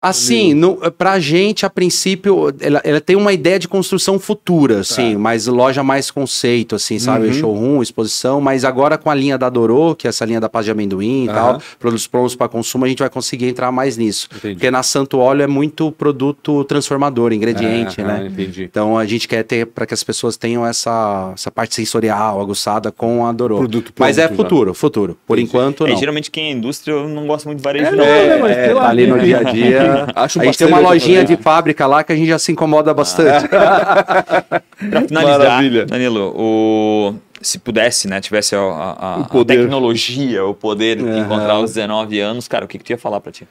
Assim, no, pra gente, a princípio, ela, ela, tem uma ideia de construção futura, tá. assim, tá. mas loja mais conceito, assim, sabe? Uhum. Showroom, exposição, mas agora com a linha da Dorô, que é essa linha da paz de amendoim e uhum. tal, produtos prontos para consumo, a gente vai conseguir entrar mais nisso. Entendi. Porque na Santo Óleo é muito produto transformador, ingrediente, é, né? Entendi. Então a gente quer ter para que as pessoas tenham essa, essa parte sensorial, aguçada com a Dorô. Produto pronto, mas é futuro, já. futuro. Por entendi. enquanto, é, não. É, geralmente quem é indústria não gosta muito de varejo, é, não. É, mas é, tá ali no dia a dia. [laughs] Acho a gente tem uma lojinha de é. fábrica lá que a gente já se incomoda bastante. Ah. [laughs] Para finalizar, Maravilha. Danilo, o se pudesse, né, tivesse a, a, a tecnologia, o poder de encontrar os 19 anos, cara, o que, que tu ia falar para ti?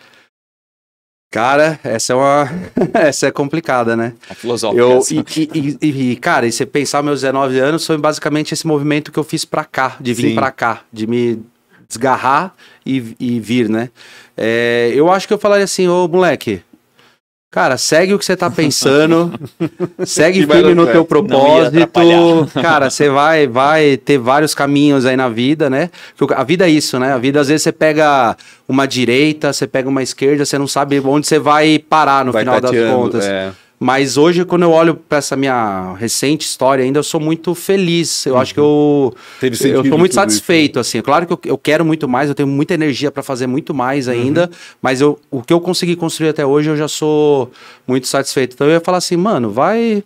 Cara, essa é uma. [laughs] essa é complicada, né? É filosófica. Eu, é e, e, e, cara, e você pensar meus 19 anos, foi basicamente esse movimento que eu fiz pra cá, de vir Sim. pra cá, de me desgarrar e, e vir, né? É, eu acho que eu falaria assim, ô moleque, Cara, segue o que você tá pensando, [laughs] segue firme no teu propósito. Cara, você vai, vai ter vários caminhos aí na vida, né? a vida é isso, né? A vida, às vezes, você pega uma direita, você pega uma esquerda, você não sabe onde você vai parar no vai final das contas. É. Mas hoje, quando eu olho para essa minha recente história ainda, eu sou muito feliz. Eu uhum. acho que eu. Uhum. Teve eu sou muito né? satisfeito, isso. assim. Claro que eu, eu, quero muito mais, eu tenho muita energia para fazer muito mais ainda. Uhum. Mas eu, o que eu consegui construir até hoje, eu já sou muito satisfeito. Então eu ia falar assim, mano, vai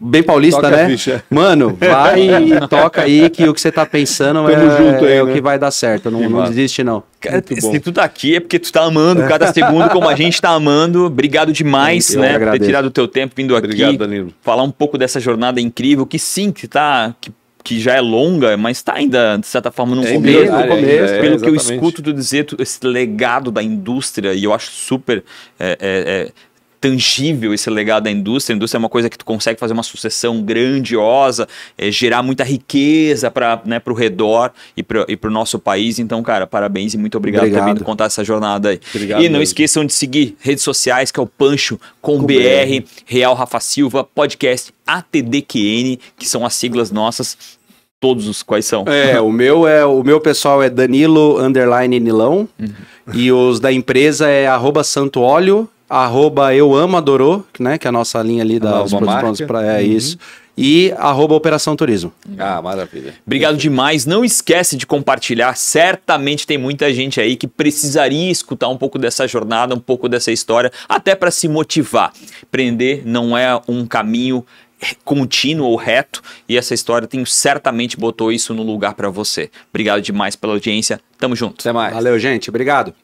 bem paulista, toca né? [laughs] Mano, vai e [laughs] toca aí que o que você tá pensando é, junto, é, o né? que vai dar certo. Não, não desiste, não. Cara, se tu tá aqui é porque tu tá amando cada segundo como a gente tá amando. Obrigado demais, eu né? Por ter tirado o teu tempo vindo aqui. Obrigado, Danilo. Falar um pouco dessa jornada incrível, que sim, que tá. Que que já é longa, mas está ainda, de certa forma, no é começo. começo né? é, é, pelo que eu escuto tu dizer, tu, esse legado da indústria, e eu acho super é, é, é, tangível esse legado da indústria. A indústria é uma coisa que tu consegue fazer uma sucessão grandiosa, é, gerar muita riqueza para né, o redor e para o nosso país. Então, cara, parabéns e muito obrigado, obrigado. por vindo contar essa jornada aí. Obrigado e não mesmo. esqueçam de seguir redes sociais, que é o Pancho com, com BR, BR, Real Rafa Silva, podcast ATDQN, que são as siglas nossas todos os quais são. É, o [laughs] meu é o meu pessoal é Danilo underline Nilão uhum. e os da empresa é arroba Santo Óleo arroba Eu Amo Adorou, né? Que é a nossa linha ali da os produtos para é uhum. isso. E arroba Operação Turismo. Ah, maravilha. Obrigado demais. Não esquece de compartilhar. Certamente tem muita gente aí que precisaria escutar um pouco dessa jornada, um pouco dessa história, até para se motivar. Prender não é um caminho é, contínuo ou reto e essa história tem certamente botou isso no lugar para você. Obrigado demais pela audiência. Tamo junto. Até mais. Valeu, gente. Obrigado.